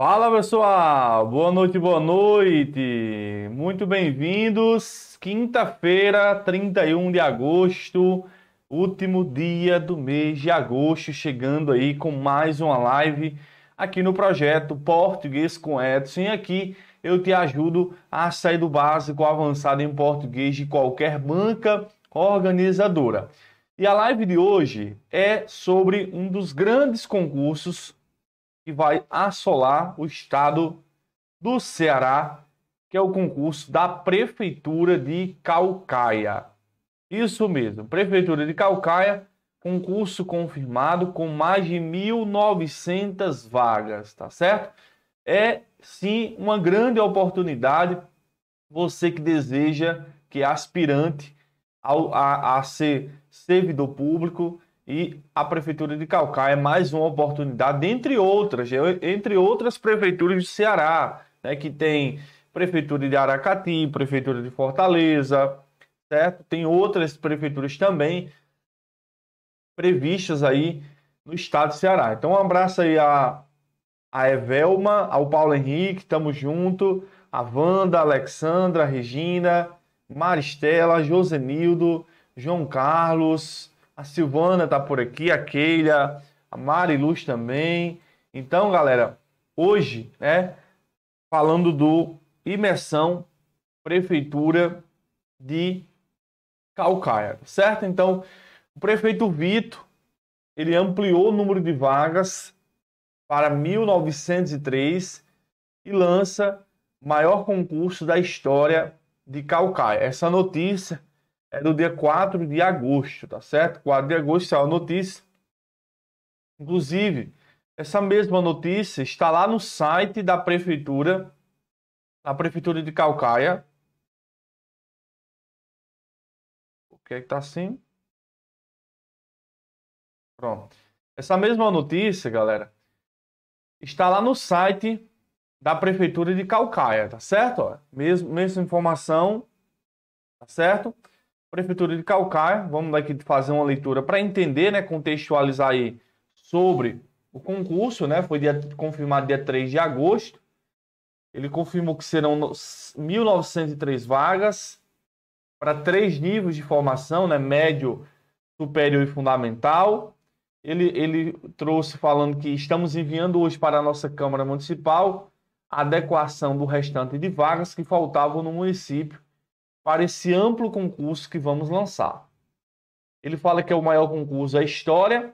Fala pessoal, boa noite, boa noite. Muito bem-vindos. Quinta-feira, 31 de agosto, último dia do mês de agosto, chegando aí com mais uma live aqui no projeto Português com Edson. E aqui eu te ajudo a sair do básico avançado em português de qualquer banca organizadora. E a live de hoje é sobre um dos grandes concursos que vai assolar o estado do Ceará, que é o concurso da Prefeitura de Calcaia. Isso mesmo, Prefeitura de Calcaia, concurso confirmado com mais de 1.900 vagas, tá certo? É sim uma grande oportunidade você que deseja, que é aspirante ao, a, a ser servidor público, e a Prefeitura de Calcaia é mais uma oportunidade, entre outras, entre outras prefeituras do Ceará, né, que tem Prefeitura de Aracati, Prefeitura de Fortaleza, certo? Tem outras prefeituras também previstas aí no estado do Ceará. Então, um abraço aí a, a Evelma, ao Paulo Henrique, tamo junto, a Wanda, a Alexandra, a Regina, Maristela, Josenildo, João Carlos, a Silvana tá por aqui, a Keila, a Mariluz também. Então, galera, hoje, né, falando do imersão prefeitura de Calcaia, certo? Então, o prefeito Vito, ele ampliou o número de vagas para 1903 e lança maior concurso da história de Calcaia. Essa notícia é do dia 4 de agosto, tá certo? 4 de agosto saiu a notícia. Inclusive, essa mesma notícia está lá no site da prefeitura, da prefeitura de Calcaia. O que é que tá assim? Pronto. Essa mesma notícia, galera, está lá no site da prefeitura de Calcaia, tá certo? mesmo, mesma informação, tá certo? Prefeitura de Calcaia. Vamos daqui fazer uma leitura para entender, né, contextualizar aí sobre o concurso, né? Foi dia, confirmado dia 3 de agosto. Ele confirmou que serão 1.903 vagas para três níveis de formação, né? Médio, superior e fundamental. Ele, ele trouxe falando que estamos enviando hoje para a nossa Câmara Municipal a adequação do restante de vagas que faltavam no município para esse amplo concurso que vamos lançar. Ele fala que é o maior concurso da história,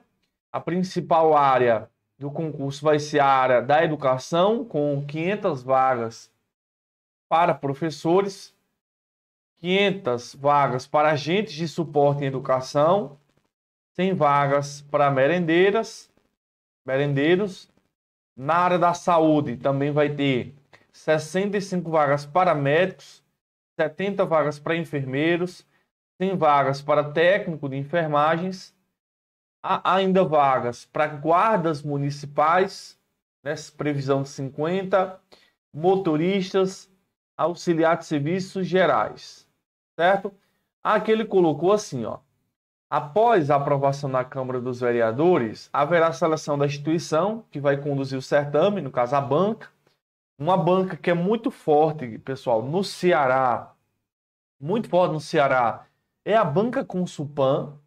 a principal área do concurso vai ser a área da educação, com 500 vagas para professores, 500 vagas para agentes de suporte em educação, 100 vagas para merendeiras, merendeiros. Na área da saúde também vai ter 65 vagas para médicos, 70 vagas para enfermeiros, 100 vagas para técnico de enfermagens, há ainda vagas para guardas municipais, nessa né, previsão de 50, motoristas, auxiliar de serviços gerais, certo? Aqui ele colocou assim, ó. Após a aprovação na Câmara dos Vereadores, haverá seleção da instituição que vai conduzir o certame, no caso a banca. Uma banca que é muito forte, pessoal, no Ceará, muito forte no Ceará é a banca com Supan,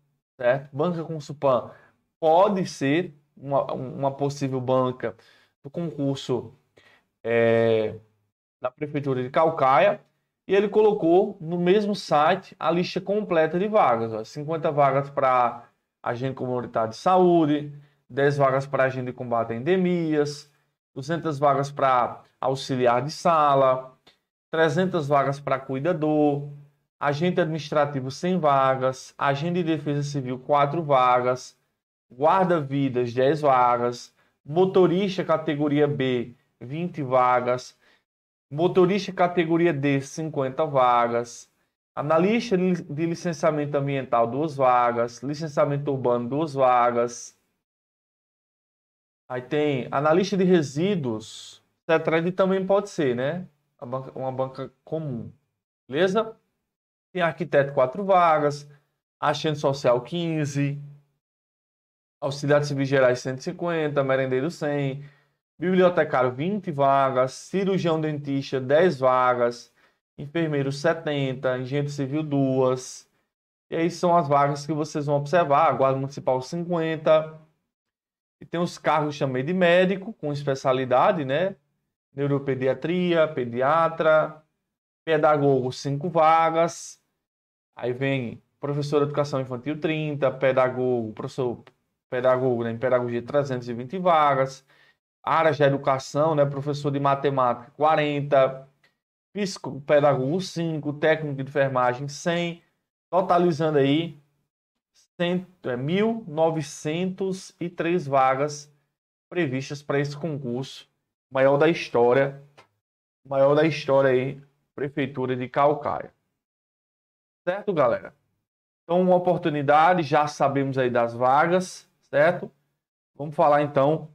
certo? Banca com Supan pode ser uma, uma possível banca do concurso é, da Prefeitura de Calcaia. E ele colocou no mesmo site a lista completa de vagas: ó, 50 vagas para agente comunitário de saúde, 10 vagas para agente de combate a endemias, 200 vagas para auxiliar de sala, 300 vagas para cuidador, agente administrativo 100 vagas, agente de defesa civil 4 vagas, guarda-vidas 10 vagas, motorista categoria B 20 vagas, motorista categoria D 50 vagas, analista de licenciamento ambiental 2 vagas, licenciamento urbano 2 vagas. Aí tem analista de resíduos, Tetrad também pode ser, né? Uma banca comum. Beleza? tem arquiteto quatro vagas, assistente social 15, auxiliar de civis gerais 150, merendeiro 100, bibliotecário 20 vagas, cirurgião dentista 10 vagas, enfermeiro 70, engenheiro civil 2. E aí são as vagas que vocês vão observar, guarda municipal 50. E tem os cargos chamei de médico com especialidade, né? Neuropediatria, pediatra, pedagogo 5 vagas, aí vem professor de educação infantil 30, pedagogo, professor pedagogo né, em pedagogia 320 vagas, áreas de educação, né, professor de matemática 40, pedagogo, 5, técnico de enfermagem 100, totalizando aí 1.903 é, vagas previstas para esse concurso, maior da história, maior da história aí Prefeitura de Calcaia. Certo, galera? Então, uma oportunidade, já sabemos aí das vagas, certo? Vamos falar então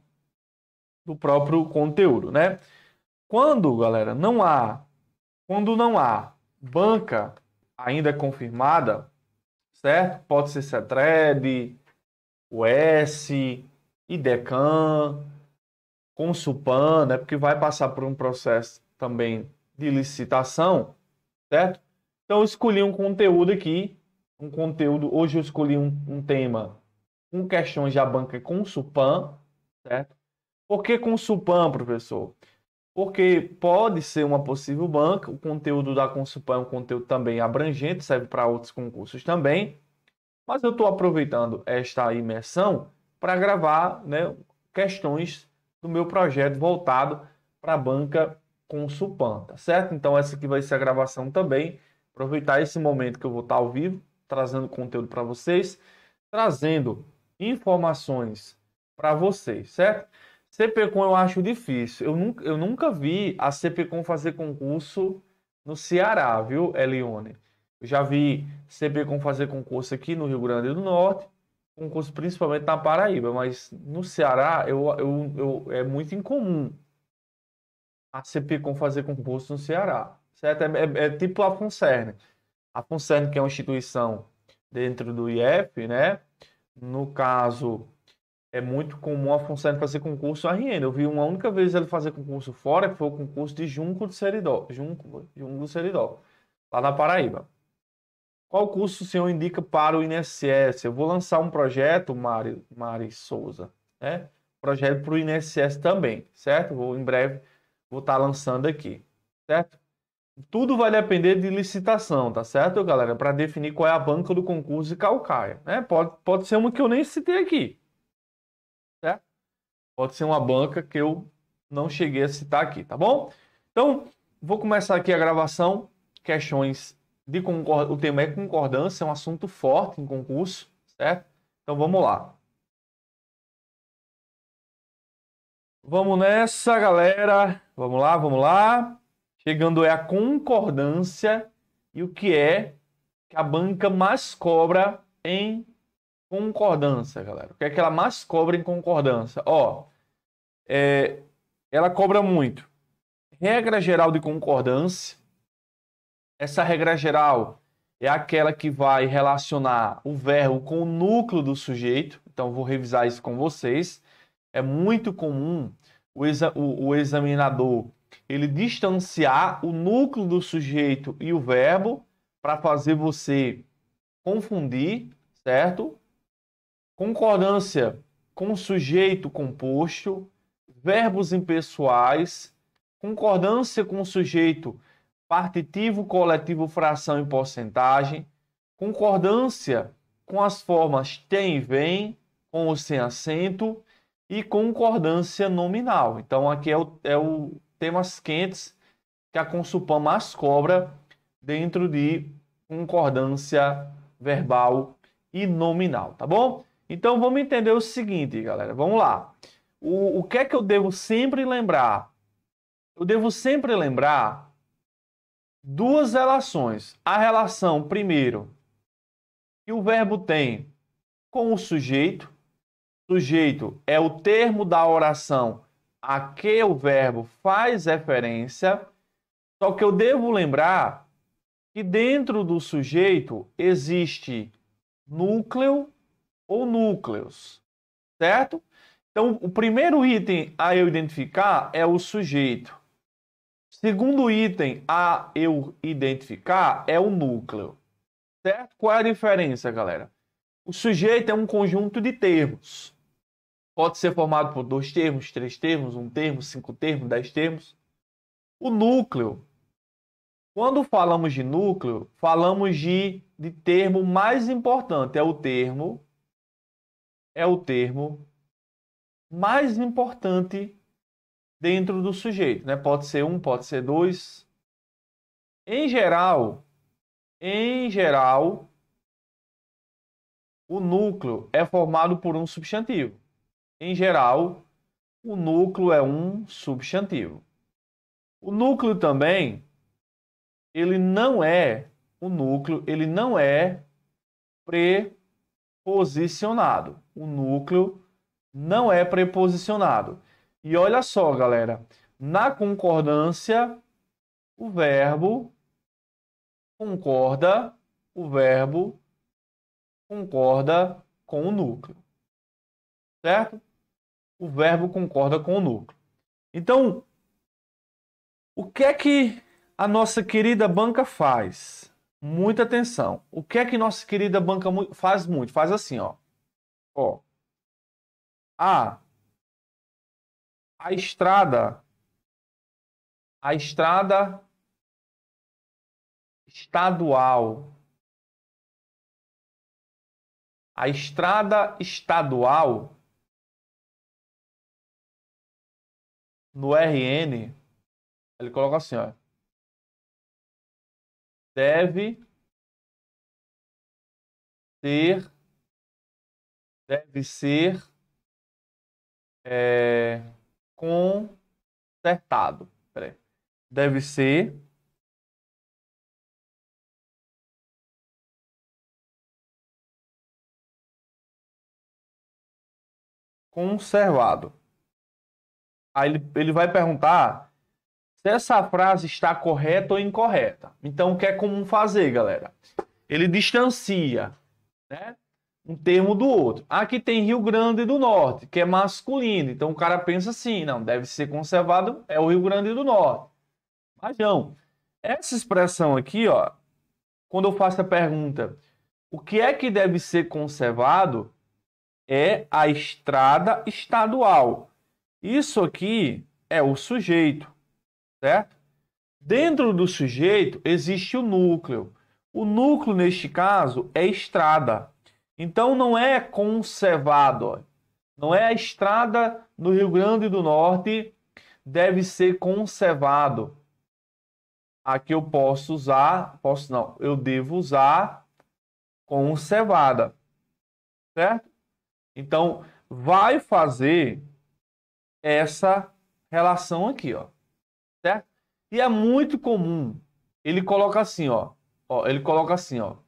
do próprio conteúdo, né? Quando, galera, não há, quando não há banca ainda confirmada, certo? Pode ser CETRED, US, IDECAN, Consupan, né? Porque vai passar por um processo também de licitação, certo? Então eu escolhi um conteúdo aqui, um conteúdo, hoje eu escolhi um, um tema com questões da banca com Supan, certo? Por que com Supan, professor? Porque pode ser uma possível banca, o conteúdo da Consupan é um conteúdo também abrangente, serve para outros concursos também, mas eu estou aproveitando esta imersão para gravar né, questões do meu projeto voltado para a banca com o Supan, tá certo? Então essa aqui vai ser a gravação também. Aproveitar esse momento que eu vou estar ao vivo, trazendo conteúdo para vocês, trazendo informações para vocês, certo? CPCon eu acho difícil. Eu nunca, eu nunca vi a CPCon fazer concurso no Ceará, viu, Elione? Eu já vi CPCon fazer concurso aqui no Rio Grande do Norte, concurso principalmente na Paraíba, mas no Ceará eu, eu, eu é muito incomum a CPCOM fazer concurso no Ceará, certo? É, é, é tipo a FUNCERN. A FUNCERN, que é uma instituição dentro do IEP, né? No caso, é muito comum a FUNCERN fazer concurso RN. Eu vi uma única vez ele fazer concurso fora, que foi o concurso de Junco do Seridó. Junco, Junco do Seridó, lá na Paraíba. Qual curso o senhor indica para o INSS? Eu vou lançar um projeto, Mari, Mari Souza, né? Projeto para o INSS também, certo? Vou em breve vou estar tá lançando aqui, certo? Tudo vai depender de licitação, tá certo, galera? Para definir qual é a banca do concurso de calcaia, né? Pode, pode ser uma que eu nem citei aqui, certo? Pode ser uma banca que eu não cheguei a citar aqui, tá bom? Então, vou começar aqui a gravação. Questões de concordância, o tema é concordância, é um assunto forte em concurso, certo? Então, vamos lá. Vamos nessa, galera. Vamos lá, vamos lá. Chegando é a concordância e o que é que a banca mais cobra em concordância, galera. O que é que ela mais cobra em concordância? Ó, é, ela cobra muito. Regra geral de concordância. Essa regra geral é aquela que vai relacionar o verbo com o núcleo do sujeito. Então, vou revisar isso com vocês. É muito comum o, exa o, o examinador ele distanciar o núcleo do sujeito e o verbo para fazer você confundir, certo? Concordância com sujeito composto, verbos impessoais, concordância com sujeito partitivo, coletivo, fração e porcentagem, concordância com as formas tem e vem, com ou sem acento, e concordância nominal. Então, aqui é o, é o temas quentes que a Consupam mais cobra dentro de concordância verbal e nominal, tá bom? Então, vamos entender o seguinte, galera. Vamos lá. O, o que é que eu devo sempre lembrar? Eu devo sempre lembrar duas relações. A relação, primeiro, que o verbo tem com o sujeito Sujeito é o termo da oração a que o verbo faz referência. Só que eu devo lembrar que dentro do sujeito existe núcleo ou núcleos, certo? Então, o primeiro item a eu identificar é o sujeito. Segundo item a eu identificar é o núcleo. Certo? Qual é a diferença, galera? O sujeito é um conjunto de termos. Pode ser formado por dois termos, três termos, um termo, cinco termos, dez termos. O núcleo. Quando falamos de núcleo, falamos de, de termo mais importante. É o termo. É o termo mais importante dentro do sujeito. Né? Pode ser um, pode ser dois. Em geral, em geral, o núcleo é formado por um substantivo. Em geral, o núcleo é um substantivo. O núcleo também, ele não é o núcleo, ele não é preposicionado. O núcleo não é preposicionado. E olha só, galera, na concordância o verbo concorda, o verbo concorda com o núcleo. Certo? o verbo concorda com o núcleo. Então, o que é que a nossa querida banca faz? Muita atenção. O que é que nossa querida banca faz muito? Faz assim, ó. Ó. A a estrada a estrada estadual a estrada estadual no RN, ele coloca assim, ó. Deve ter, deve ser é, consertado. Peraí. Deve ser conservado. Aí ele, ele vai perguntar se essa frase está correta ou incorreta. Então, o que é comum fazer, galera? Ele distancia, né? um termo do outro. Aqui tem Rio Grande do Norte, que é masculino. Então o cara pensa assim, não, deve ser conservado, é o Rio Grande do Norte. Mas não. Essa expressão aqui, ó, quando eu faço a pergunta, o que é que deve ser conservado é a estrada estadual. Isso aqui é o sujeito, certo? Dentro do sujeito existe o núcleo. O núcleo, neste caso, é estrada. Então não é conservado. Não é a estrada no Rio Grande do Norte deve ser conservado. Aqui eu posso usar, posso não, eu devo usar conservada. Certo? Então vai fazer essa relação aqui, ó. Certo? E é muito comum. Ele coloca assim, ó. ó ele coloca assim, ó.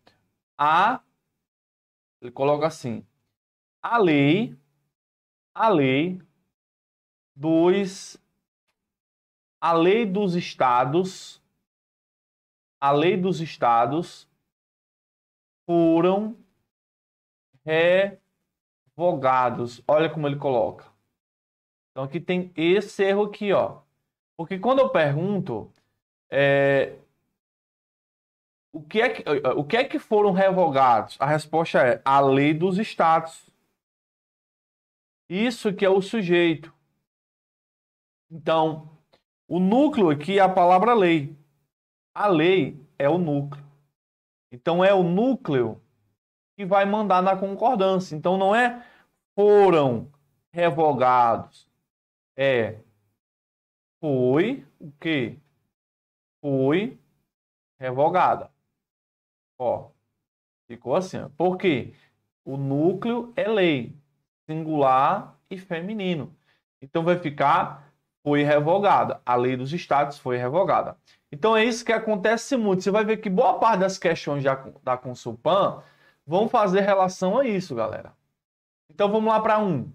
A. Ele coloca assim. A lei. A lei dos. A lei dos estados. A lei dos estados foram revogados. Olha como ele coloca então aqui tem esse erro aqui, ó. Porque quando eu pergunto é, o, que é que, o que é que foram revogados, a resposta é a lei dos estados. Isso que é o sujeito. Então, o núcleo aqui é a palavra lei. A lei é o núcleo. Então é o núcleo que vai mandar na concordância. Então não é foram revogados, é foi o que foi revogada. Ó, ficou assim. porque Por quê? O núcleo é lei, singular e feminino. Então vai ficar foi revogada. A lei dos estados foi revogada. Então é isso que acontece muito. Você vai ver que boa parte das questões da Consulpan vão fazer relação a isso, galera. Então vamos lá para um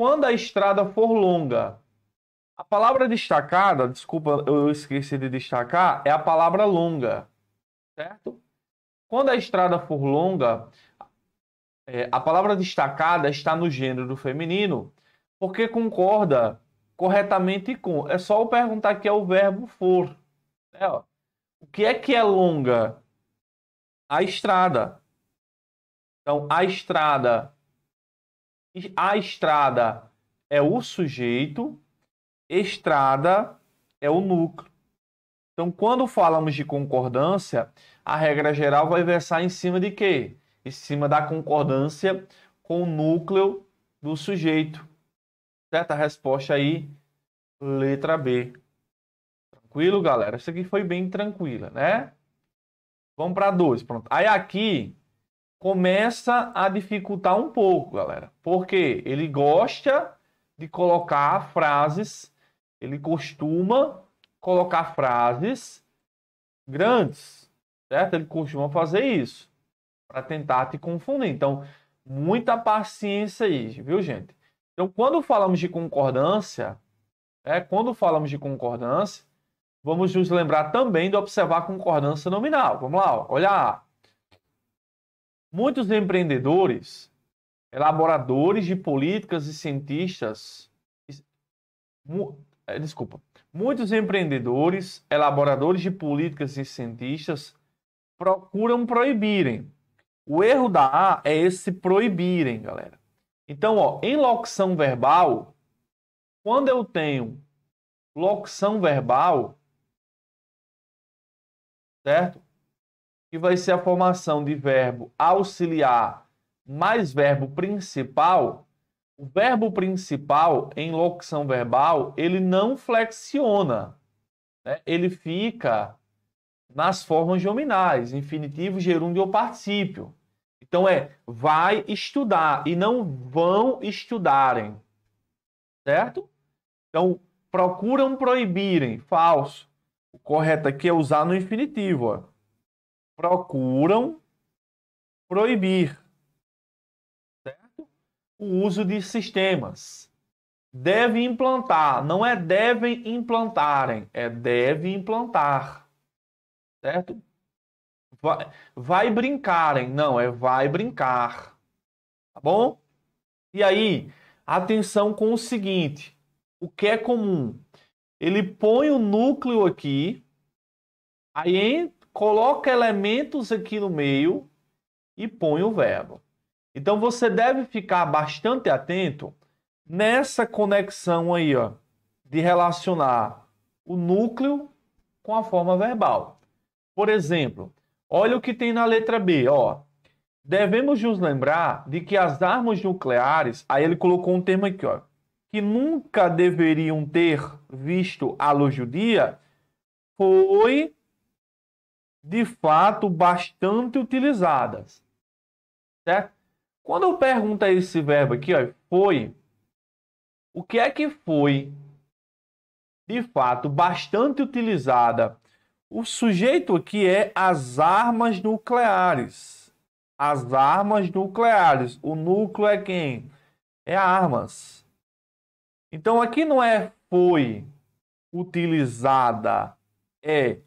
quando a estrada for longa. A palavra destacada, desculpa, eu esqueci de destacar, é a palavra longa, certo? Quando a estrada for longa, é, a palavra destacada está no gênero feminino, porque concorda corretamente com. É só eu perguntar que é o verbo for. É, o que é que é longa? A estrada. Então, a estrada a estrada é o sujeito, estrada é o núcleo. Então, quando falamos de concordância, a regra geral vai versar em cima de quê? Em cima da concordância com o núcleo do sujeito. Certa resposta aí, letra B. Tranquilo, galera? Isso aqui foi bem tranquila, né? Vamos para dois, pronto. Aí aqui começa a dificultar um pouco, galera. Porque ele gosta de colocar frases, ele costuma colocar frases grandes, certo? Ele costuma fazer isso para tentar te confundir. Então, muita paciência aí, viu, gente? Então, quando falamos de concordância, é quando falamos de concordância, vamos nos lembrar também de observar a concordância nominal. Vamos lá, olha Muitos empreendedores, elaboradores de políticas e cientistas. Eh, desculpa. Muitos empreendedores, elaboradores de políticas e cientistas procuram proibirem. O erro da A é esse proibirem, galera. Então, ó, em locução verbal, quando eu tenho locução verbal, certo? que vai ser a formação de verbo auxiliar mais verbo principal, o verbo principal em locução verbal, ele não flexiona. Né? Ele fica nas formas nominais, infinitivo, gerúndio ou particípio. Então é vai estudar e não vão estudarem. Certo? Então, procuram proibirem, falso. O correto aqui é usar no infinitivo. Ó procuram proibir certo? o uso de sistemas. Deve implantar, não é devem implantarem, é deve implantar. Certo? Vai, vai brincarem, não, é vai brincar. Tá bom? E aí, atenção com o seguinte: o que é comum? Ele põe o núcleo aqui, aí coloca elementos aqui no meio e põe o verbo. Então você deve ficar bastante atento nessa conexão aí, ó, de relacionar o núcleo com a forma verbal. Por exemplo, olha o que tem na letra B, ó. Devemos nos lembrar de que as armas nucleares, aí ele colocou um termo aqui, ó, que nunca deveriam ter visto a luz do dia, foi de fato bastante utilizadas. Certo? Quando eu pergunto a esse verbo aqui, ó, foi, o que é que foi de fato bastante utilizada? O sujeito aqui é as armas nucleares. As armas nucleares. O núcleo é quem? É armas. Então aqui não é foi utilizada, é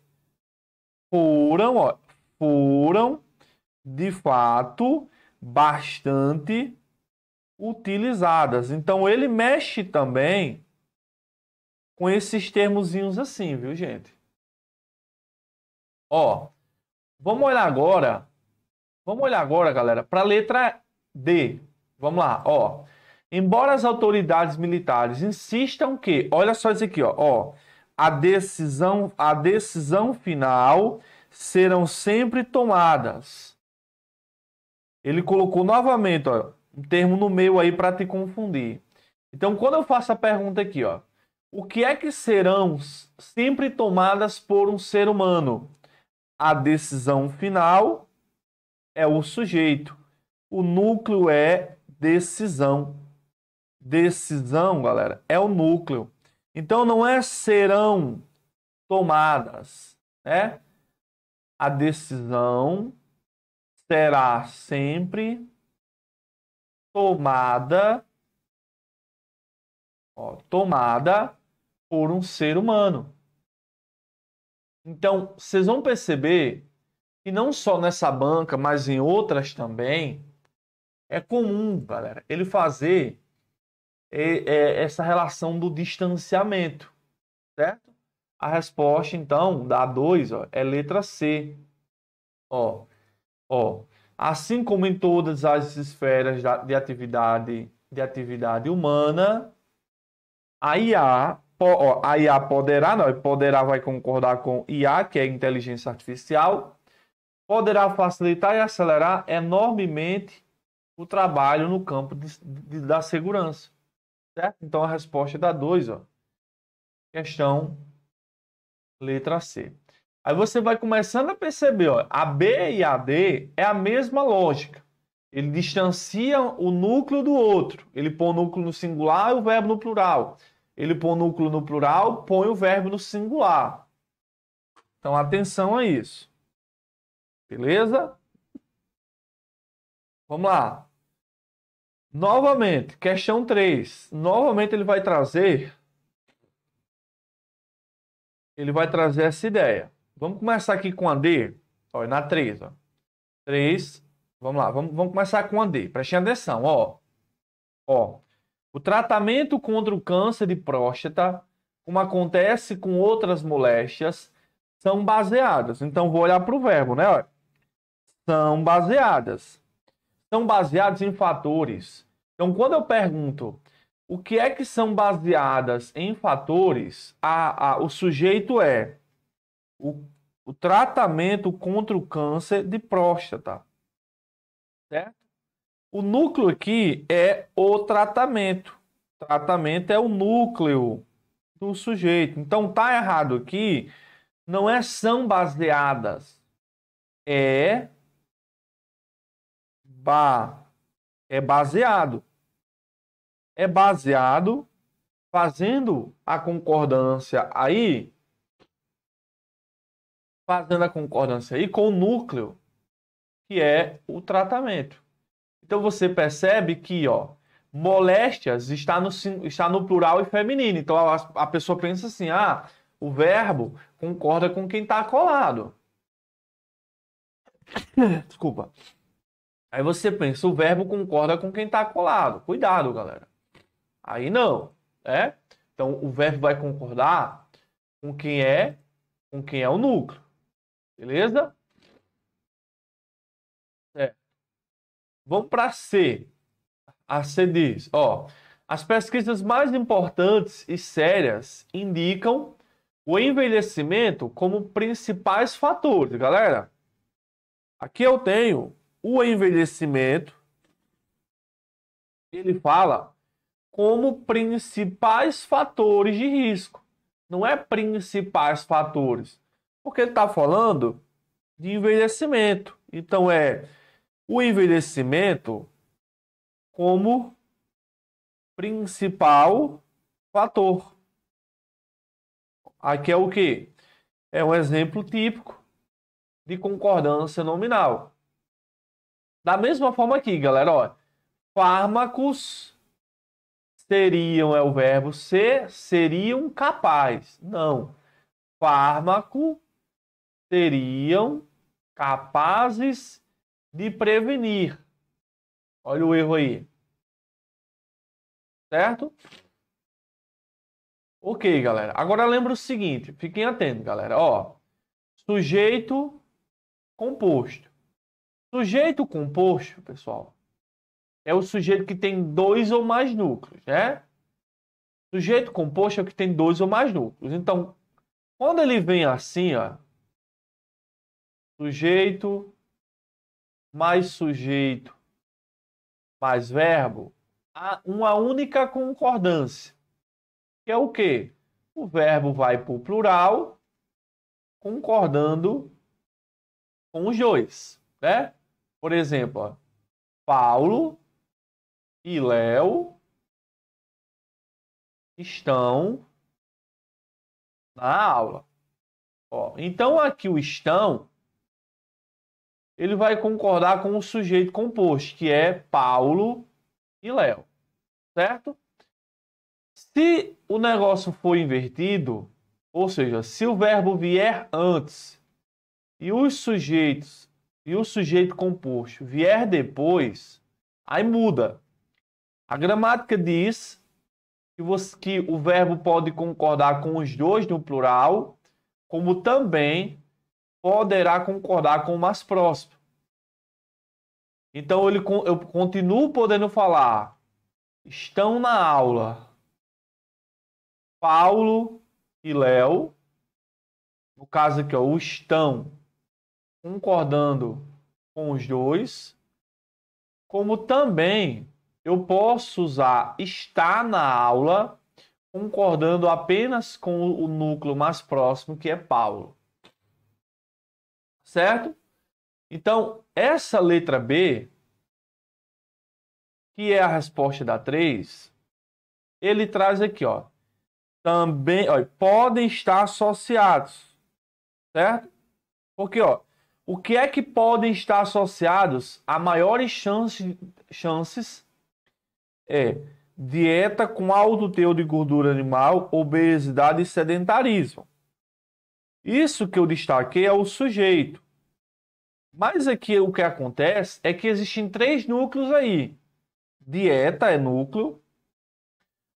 foram, ó, foram de fato bastante utilizadas. Então ele mexe também com esses termozinhos assim, viu, gente? Ó, vamos olhar agora. Vamos olhar agora, galera, para a letra D. Vamos lá, ó. Embora as autoridades militares insistam que, olha só isso aqui, ó, ó a decisão, a decisão final serão sempre tomadas. Ele colocou novamente, ó, um termo no meio aí para te confundir. Então, quando eu faço a pergunta aqui, ó, o que é que serão sempre tomadas por um ser humano? A decisão final é o sujeito. O núcleo é decisão. Decisão, galera, é o núcleo. Então não é serão tomadas, né? A decisão será sempre tomada ó, tomada por um ser humano. Então, vocês vão perceber que não só nessa banca, mas em outras também, é comum, galera, ele fazer é, essa relação do distanciamento, certo? A resposta, então, da A2 ó, é letra C. Ó, ó, assim como em todas as esferas de atividade, de atividade humana, a IA, ó, a IA poderá, não, poderá vai concordar com IA, que é inteligência artificial, poderá facilitar e acelerar enormemente o trabalho no campo de, de, da segurança. Certo? Então a resposta é da 2, ó. Questão letra C. Aí você vai começando a perceber, ó, a B e a D é a mesma lógica. Ele distancia o núcleo do outro. Ele põe o núcleo no singular e o verbo no plural. Ele põe o núcleo no plural, põe o verbo no singular. Então atenção a isso. Beleza? Vamos lá. Novamente, questão 3. Novamente ele vai trazer ele vai trazer essa ideia. Vamos começar aqui com a D, olha, na 3, ó. 3, vamos lá, vamos, vamos começar com a D. Prestem atenção, ó. Ó. O tratamento contra o câncer de próstata, como acontece com outras moléstias, são baseadas. Então vou olhar para o verbo, né? Ó. São baseadas são baseados em fatores. Então, quando eu pergunto o que é que são baseadas em fatores, a, a, o sujeito é o, o tratamento contra o câncer de próstata. Certo? O núcleo aqui é o tratamento. O tratamento é o núcleo do sujeito. Então tá errado aqui, não é são baseadas, é ba é baseado. É baseado fazendo a concordância aí fazendo a concordância aí com o núcleo que é o tratamento. Então você percebe que, ó, moléstias está no, está no plural e feminino. Então a, a pessoa pensa assim: ah, o verbo concorda com quem está colado. Desculpa. Aí você pensa, o verbo concorda com quem está colado. Cuidado, galera. Aí não, é? Então o verbo vai concordar com quem é, com quem é o núcleo. Beleza? É. Vamos para C. A C diz, ó, as pesquisas mais importantes e sérias indicam o envelhecimento como principais fatores, galera. Aqui eu tenho o envelhecimento, ele fala como principais fatores de risco. Não é principais fatores, porque ele está falando de envelhecimento. Então é o envelhecimento como principal fator. Aqui é o que? É um exemplo típico de concordância nominal. Da mesma forma aqui, galera, ó. Fármacos seriam, é o verbo ser, seriam capaz. Não. Fármaco seriam capazes de prevenir. Olha o erro aí. Certo? Ok, galera. Agora lembra o seguinte, fiquem atentos, galera. Ó, sujeito composto. Sujeito composto, pessoal, é o sujeito que tem dois ou mais núcleos, né? Sujeito composto é o que tem dois ou mais núcleos. Então, quando ele vem assim, ó, sujeito mais sujeito mais verbo, há uma única concordância, que é o quê? O verbo vai para o plural, concordando com os dois, né? Por exemplo, ó, Paulo e Léo estão na aula. Ó, então aqui o estão ele vai concordar com o sujeito composto, que é Paulo e Léo, certo? Se o negócio for invertido, ou seja, se o verbo vier antes e os sujeitos e o sujeito composto vier depois, aí muda. A gramática diz que, você, que o verbo pode concordar com os dois no plural, como também poderá concordar com o mais próximo. Então ele, eu continuo podendo falar. Estão na aula. Paulo e Léo. No caso aqui, ó, o estão concordando com os dois, como também eu posso usar está na aula concordando apenas com o núcleo mais próximo que é Paulo. Certo? Então, essa letra B, que é a resposta da 3, ele traz aqui, ó. Também, ó, podem estar associados. Certo? Porque, ó, o que é que podem estar associados a maiores chance, chances é dieta com alto teor de gordura animal, obesidade e sedentarismo. Isso que eu destaquei é o sujeito. Mas aqui o que acontece é que existem três núcleos aí. Dieta é núcleo,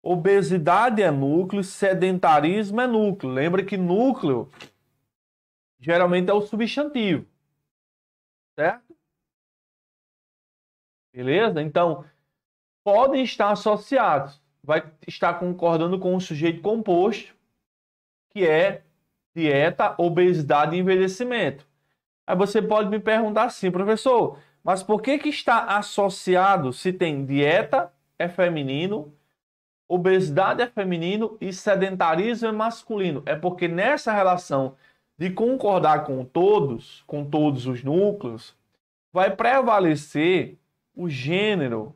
obesidade é núcleo, sedentarismo é núcleo. Lembra que núcleo geralmente é o substantivo. Certo? Beleza? Então, podem estar associados. Vai estar concordando com o sujeito composto, que é dieta, obesidade e envelhecimento. Aí você pode me perguntar assim, professor, mas por que, que está associado se tem dieta é feminino, obesidade é feminino e sedentarismo é masculino? É porque nessa relação de concordar com todos, com todos os núcleos, vai prevalecer o gênero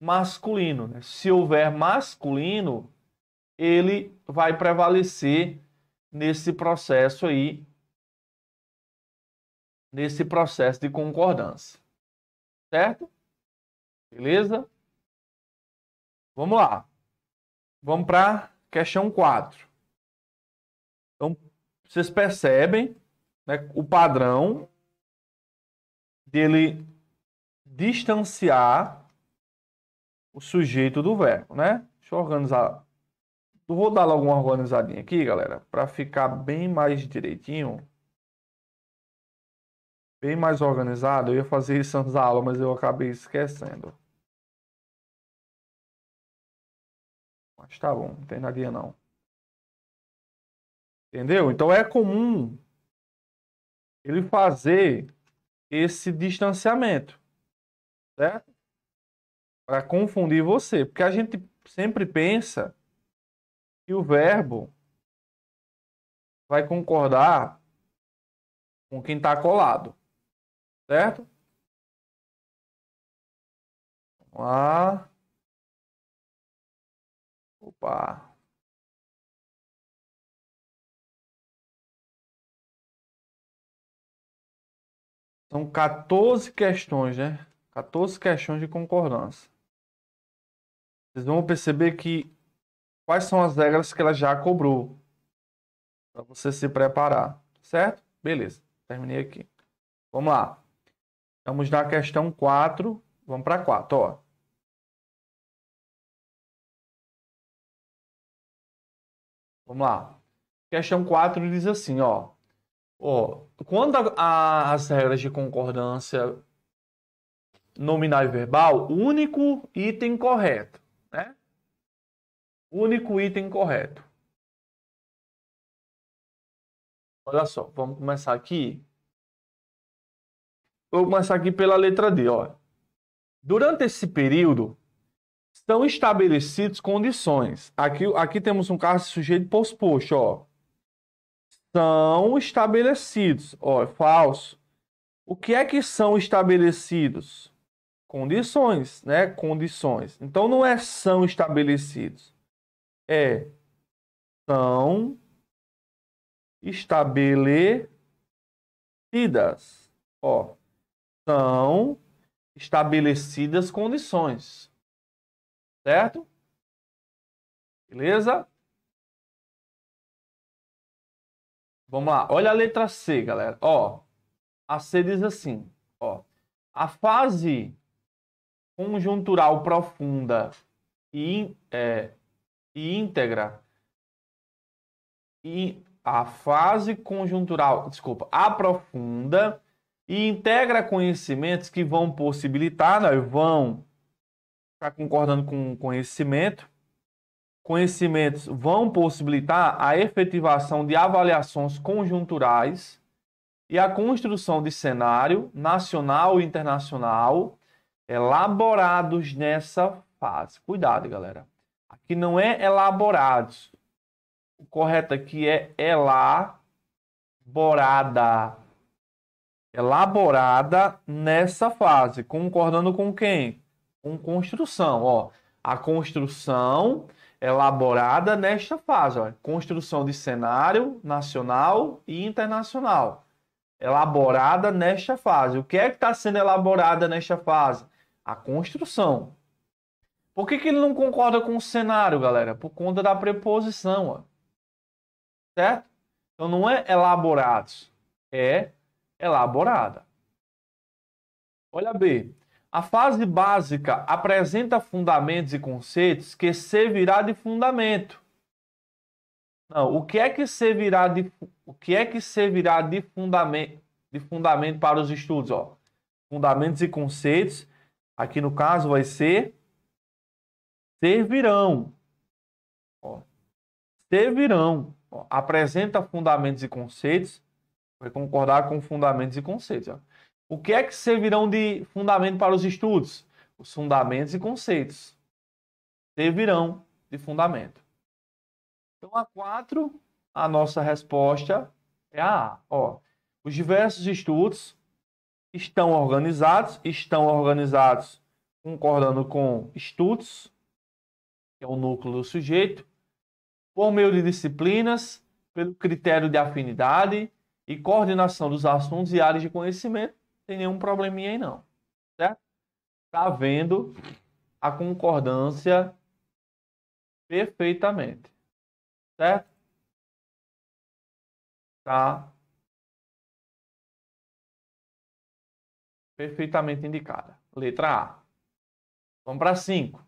masculino. Né? Se houver masculino, ele vai prevalecer nesse processo aí, nesse processo de concordância. Certo? Beleza? Vamos lá. Vamos para questão 4. Vocês percebem né, o padrão dele distanciar o sujeito do verbo, né? Deixa eu organizar. Eu vou dar logo uma organizadinha aqui, galera, para ficar bem mais direitinho. Bem mais organizado. Eu ia fazer isso antes da aula, mas eu acabei esquecendo. Mas tá bom, não tem nadinha não. Entendeu? Então é comum ele fazer esse distanciamento, certo? Para confundir você, porque a gente sempre pensa que o verbo vai concordar com quem está colado, certo? Vamos lá. Opa. São 14 questões, né? 14 questões de concordância. Vocês vão perceber que quais são as regras que ela já cobrou. Para você se preparar, certo? Beleza, terminei aqui. Vamos lá. Vamos na questão 4. Vamos para 4, ó. Vamos lá. Questão 4 diz assim, ó. Ó, quanto as regras de concordância nominal e verbal, único item correto, né? Único item correto. Olha só, vamos começar aqui. Vou começar aqui pela letra D, ó. Durante esse período, estão estabelecidas condições. Aqui, aqui temos um caso sujeito posto, ó são estabelecidos. Ó, é falso. O que é que são estabelecidos? Condições, né? Condições. Então não é são estabelecidos. É são estabelecidas. Ó, são estabelecidas condições. Certo? Beleza? Vamos lá, olha a letra C, galera. Ó, a C diz assim, ó. A fase conjuntural profunda e, é, e íntegra e a fase conjuntural, desculpa, aprofunda e integra conhecimentos que vão possibilitar, nós vão ficar concordando com o conhecimento conhecimentos vão possibilitar a efetivação de avaliações conjunturais e a construção de cenário nacional e internacional elaborados nessa fase. Cuidado, galera. Aqui não é elaborados. O correto aqui é elaborada. Elaborada nessa fase, concordando com quem? Com construção, ó. A construção elaborada nesta fase, ó, construção de cenário nacional e internacional. Elaborada nesta fase. O que é que está sendo elaborada nesta fase? A construção. Por que, que ele não concorda com o cenário, galera? Por conta da preposição, ó. certo? Então não é elaborados, é elaborada. Olha B. A fase básica apresenta fundamentos e conceitos que servirá de fundamento. Não, o que é que servirá de o que é que servirá de fundamento de fundamento para os estudos, ó. Fundamentos e conceitos, aqui no caso vai ser servirão. Ó. Servirão. Ó, apresenta fundamentos e conceitos. Vai concordar com fundamentos e conceitos. Ó o que é que servirão de fundamento para os estudos? Os fundamentos e conceitos servirão de fundamento. Então, a 4, a nossa resposta é a A. Ó, os diversos estudos estão organizados, estão organizados concordando com estudos, que é o núcleo do sujeito, por meio de disciplinas, pelo critério de afinidade e coordenação dos assuntos e áreas de conhecimento, tem nenhum probleminha aí não, certo? Tá vendo a concordância perfeitamente, certo? Tá perfeitamente indicada. Letra A. Vamos para 5.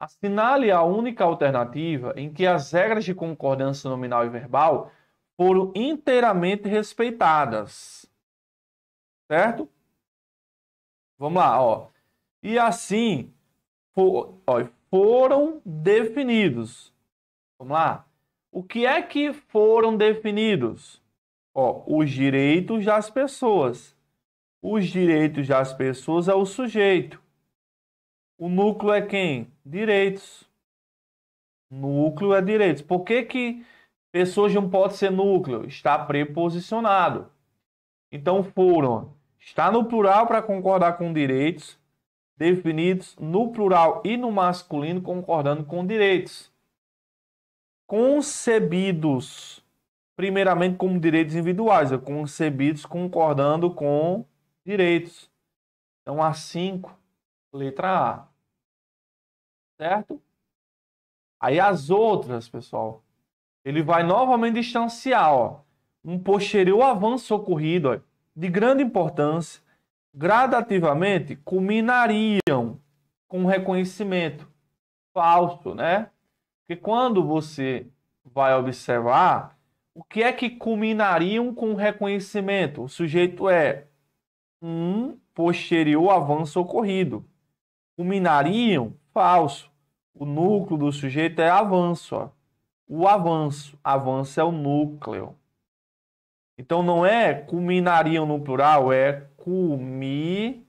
Assinale a única alternativa em que as regras de concordância nominal e verbal foram inteiramente respeitadas certo? Vamos lá, ó. E assim for, ó, foram definidos. Vamos lá. O que é que foram definidos? Ó, os direitos das pessoas. Os direitos das pessoas é o sujeito. O núcleo é quem? Direitos. Núcleo é direitos. Por que, que pessoas não pode ser núcleo? Está preposicionado. Então foram Está no plural para concordar com direitos definidos no plural e no masculino, concordando com direitos concebidos primeiramente como direitos individuais, é concebidos concordando com direitos. Então, a 5, letra A. Certo? Aí as outras, pessoal, ele vai novamente distanciar, ó. Um posterior avanço ocorrido, ó, de grande importância, gradativamente culminariam com um reconhecimento falso, né? Porque quando você vai observar, o que é que culminariam com o reconhecimento? O sujeito é um posterior avanço ocorrido. Culminariam falso. O núcleo do sujeito é avanço. Ó. O avanço. Avanço é o núcleo. Então não é culminariam no plural, é culminaria.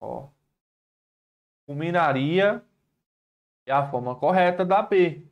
Ó. Culminaria é a forma correta da P.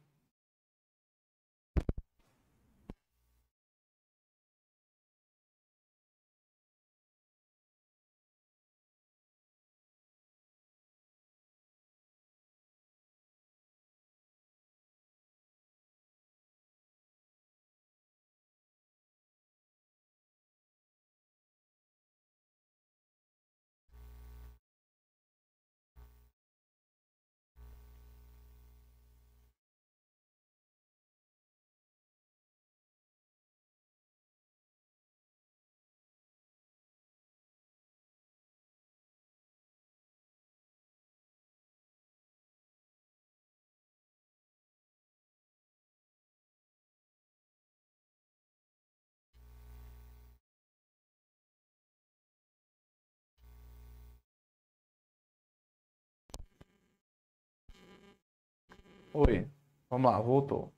Oi. Vamos lá, voltou.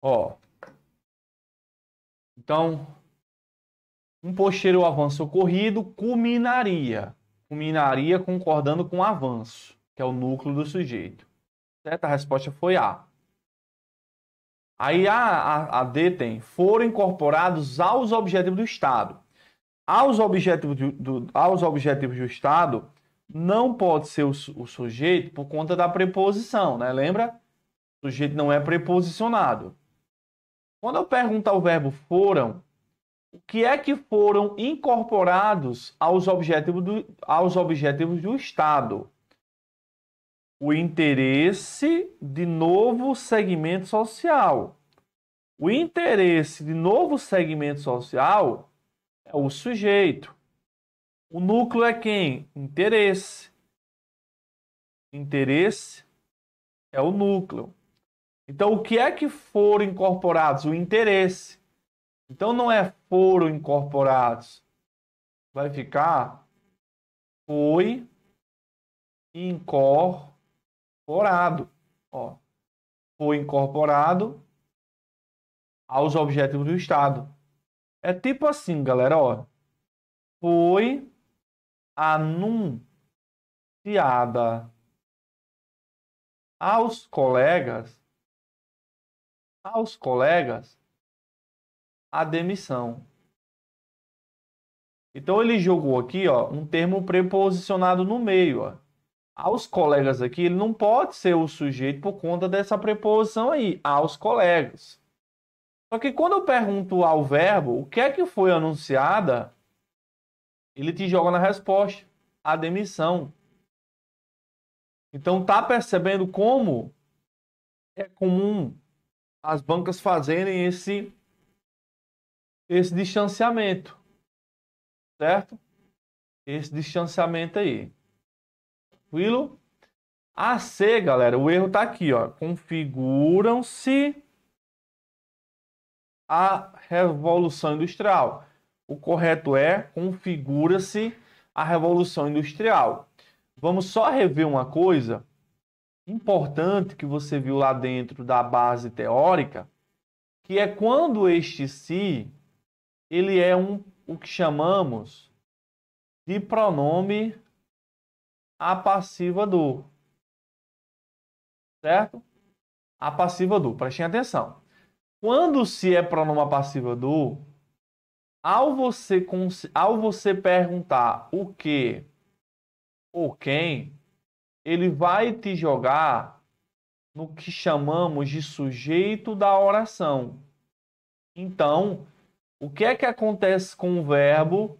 Ó. Então, um posterior avanço ocorrido culminaria, culminaria concordando com o avanço, que é o núcleo do sujeito. Certo? A resposta foi A. Aí a, a, a D tem, foram incorporados aos objetivos do Estado. Aos objetivos do, do aos objetivos do Estado, não pode ser o, o sujeito por conta da preposição, né? Lembra? O sujeito não é preposicionado. Quando eu pergunto ao verbo foram, o que é que foram incorporados aos objetivos do, aos objetivos do Estado? O interesse de novo segmento social. O interesse de novo segmento social é o sujeito. O núcleo é quem? Interesse. Interesse é o núcleo. Então, o que é que foram incorporados? O interesse. Então, não é foram incorporados. Vai ficar foi incorporado. Ó, foi incorporado aos objetivos do Estado. É tipo assim, galera, ó. Foi anunciada aos colegas aos colegas a demissão. Então ele jogou aqui, ó, um termo preposicionado no meio, ó. Aos colegas aqui, ele não pode ser o sujeito por conta dessa preposição aí, aos colegas. Só que quando eu pergunto ao verbo o que é que foi anunciada, ele te joga na resposta, a demissão. Então tá percebendo como é comum as bancas fazerem esse esse distanciamento. Certo? Esse distanciamento aí. Tranquilo? A C, galera, o erro tá aqui, ó. Configuram-se a revolução industrial. O correto é configura-se a revolução industrial. Vamos só rever uma coisa importante que você viu lá dentro da base teórica, que é quando este si ele é um o que chamamos de pronome a passiva do, Certo? A passiva do. prestem atenção. Quando se é pronome a passiva do ao você, ao você perguntar o que ou quem, ele vai te jogar no que chamamos de sujeito da oração. Então, o que é que acontece com o verbo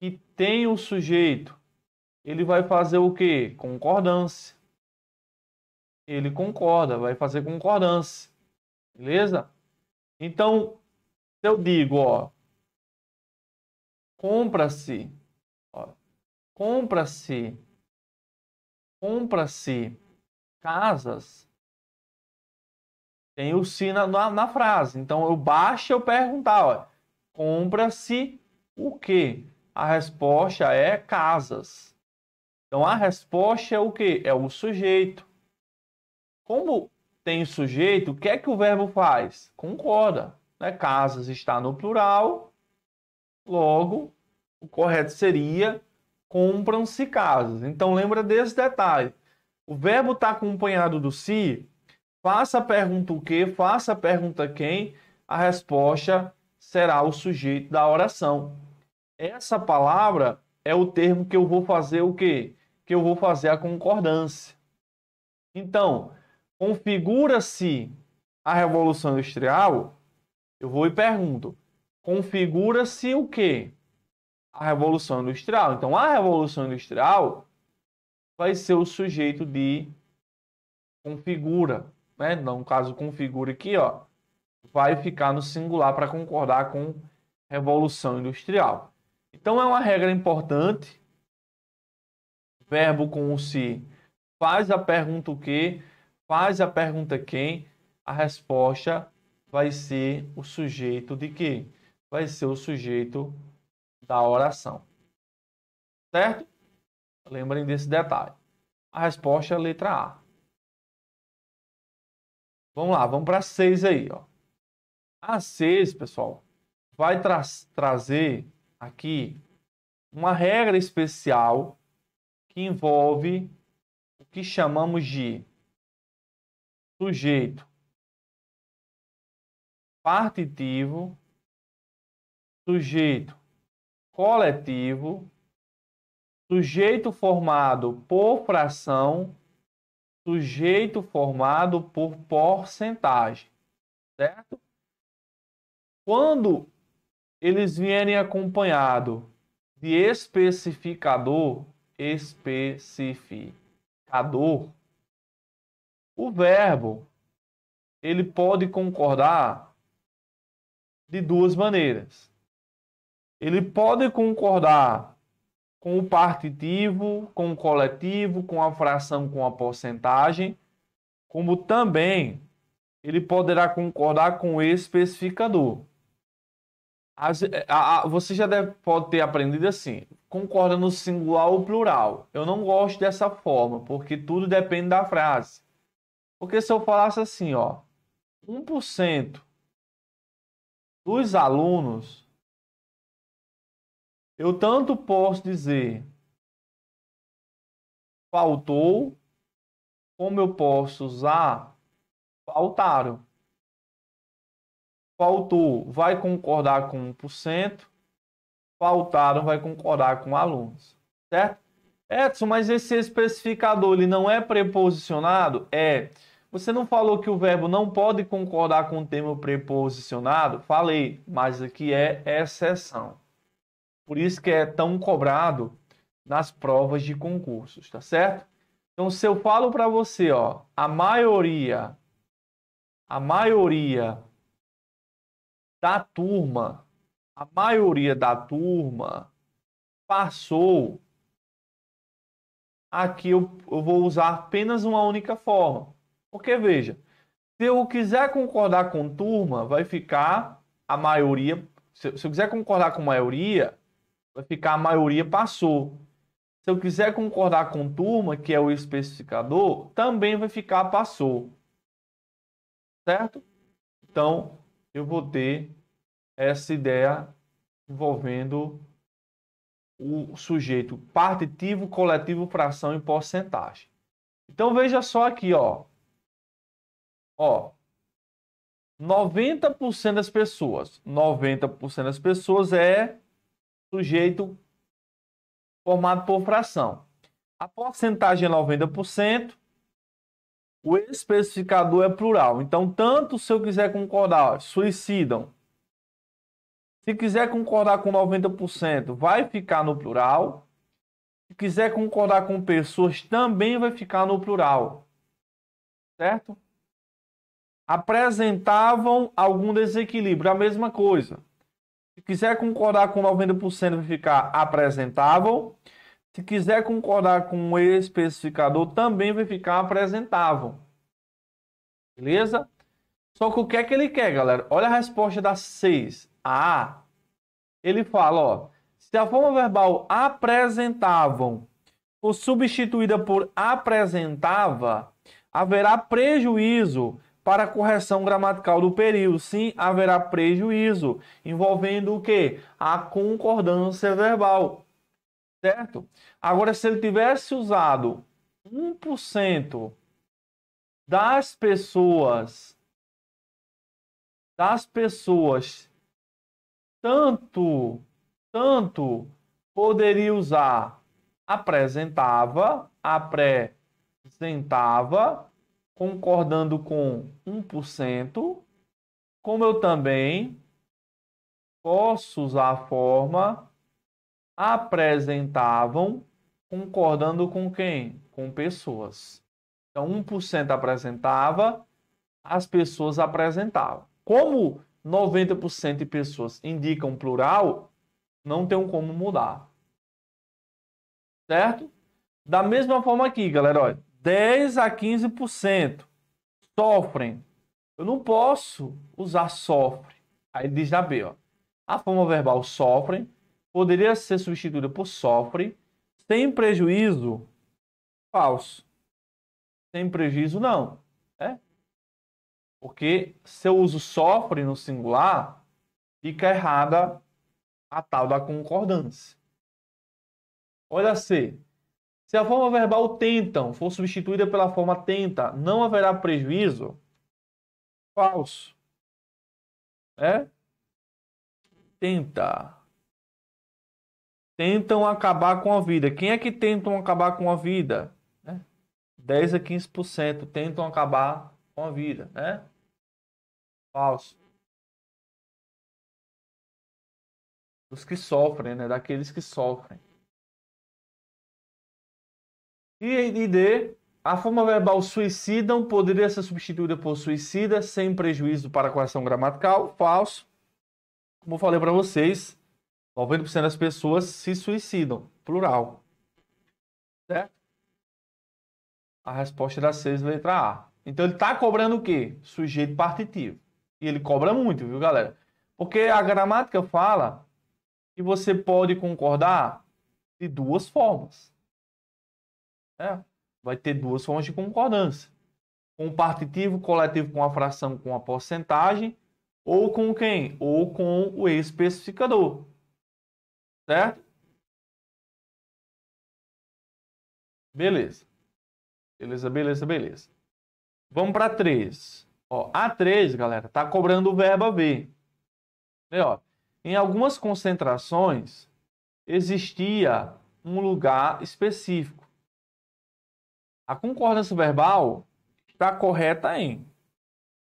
que tem o sujeito? Ele vai fazer o que? Concordância. Ele concorda, vai fazer concordância. Beleza? Então, eu digo, ó, compra-se, compra-se, compra-se casas. Tem o se na, na, na frase. Então eu baixo eu perguntar, compra-se o quê? A resposta é casas. Então a resposta é o quê? É o sujeito. Como tem sujeito, o que é que o verbo faz? Concorda. Né? Casas está no plural, Logo, o correto seria compram-se casas. Então lembra desse detalhe. O verbo está acompanhado do se, faça a pergunta o que, faça a pergunta quem, a resposta será o sujeito da oração. Essa palavra é o termo que eu vou fazer o quê? Que eu vou fazer a concordância. Então, configura-se a Revolução Industrial, eu vou e pergunto, configura-se o quê? A Revolução Industrial. Então, a Revolução Industrial vai ser o sujeito de configura, né? Então, no caso, configura aqui, ó, vai ficar no singular para concordar com Revolução Industrial. Então, é uma regra importante. Verbo com o se faz a pergunta o quê faz a pergunta quem, a resposta vai ser o sujeito de quê vai ser o sujeito da oração. Certo? Lembrem desse detalhe. A resposta é a letra A. Vamos lá, vamos para 6 aí. Ó. A 6, pessoal, vai tra trazer aqui uma regra especial que envolve o que chamamos de sujeito partitivo sujeito coletivo, sujeito formado por fração, sujeito formado por porcentagem, certo? Quando eles vierem acompanhado de especificador, especificador, o verbo ele pode concordar de duas maneiras ele pode concordar com o partitivo, com o coletivo, com a fração, com a porcentagem, como também ele poderá concordar com o especificador. As, eh, a, a, você já deve, pode ter aprendido assim: concorda no singular ou plural. Eu não gosto dessa forma, porque tudo depende da frase. Porque se eu falasse assim, ó, 1% dos alunos eu tanto posso dizer faltou, como eu posso usar faltaram. Faltou vai concordar com 1%, faltaram vai concordar com alunos, certo? Edson, mas esse especificador ele não é preposicionado? É. Você não falou que o verbo não pode concordar com o termo preposicionado? Falei, mas aqui é exceção. Por isso que é tão cobrado nas provas de concursos, tá certo? Então, se eu falo para você, ó, a maioria, a maioria da turma, a maioria da turma passou, aqui eu, eu vou usar apenas uma única forma. Porque, veja, se eu quiser concordar com turma, vai ficar a maioria. Se, se eu quiser concordar com maioria, vai ficar a maioria passou. Se eu quiser concordar com turma, que é o especificador, também vai ficar passou. Certo? Então, eu vou ter essa ideia envolvendo o sujeito partitivo, coletivo, fração e porcentagem. Então veja só aqui, ó. Ó. 90% das pessoas, 90% das pessoas é sujeito formado por fração. A porcentagem é 90%. O especificador é plural. Então, tanto se eu quiser concordar, suicidam. Se quiser concordar com 90%, vai ficar no plural. Se quiser concordar com pessoas, também vai ficar no plural. Certo? Apresentavam algum desequilíbrio, a mesma coisa. Se quiser concordar com 90%, vai ficar apresentável. Se quiser concordar com o especificador, também vai ficar apresentável. Beleza? Só que o que é que ele quer, galera? Olha a resposta da 6. A. ele fala, ó. Se a forma verbal apresentavam for substituída por apresentava, haverá prejuízo para a correção gramatical do período. Sim, haverá prejuízo, envolvendo o que? A concordância verbal. Certo? Agora, se ele tivesse usado 1% das pessoas, das pessoas, tanto, tanto poderia usar apresentava, apresentava, concordando com 1%, como eu também posso usar a forma apresentavam concordando com quem? Com pessoas. Então, 1% apresentava, as pessoas apresentavam. Como 90% de pessoas indicam plural, não tem como mudar. Certo? Da mesma forma aqui, galera, olha. 10 a 15% sofrem. Eu não posso usar sofre. Aí diz na B, ó. A forma verbal sofrem poderia ser substituída por sofre sem prejuízo falso. Sem prejuízo não, É? Porque se eu uso sofre no singular, fica errada a tal da concordância. Olha C. Se a forma verbal tentam for substituída pela forma tenta, não haverá prejuízo? Falso. É? Tenta. Tentam acabar com a vida. Quem é que tentam acabar com a vida? É. 10 a 15% tentam acabar com a vida, né? Falso. Dos que sofrem, né? Daqueles que sofrem. E, e D, a forma verbal suicidam poderia ser substituída por suicida sem prejuízo para a correção gramatical? Falso. Como eu falei para vocês, 90% das pessoas se suicidam, plural. Certo? A resposta era 6, letra A. Então ele está cobrando o quê? Sujeito partitivo. E ele cobra muito, viu, galera? Porque a gramática fala que você pode concordar de duas formas. É, vai ter duas formas de concordância. Com o partitivo, coletivo com a fração, com a porcentagem, ou com quem? Ou com o especificador. Certo? Beleza. Beleza, beleza, beleza. Vamos para 3. A3, galera, tá cobrando o verbo haver. E, ó, em algumas concentrações existia um lugar específico a concordância verbal está correta em,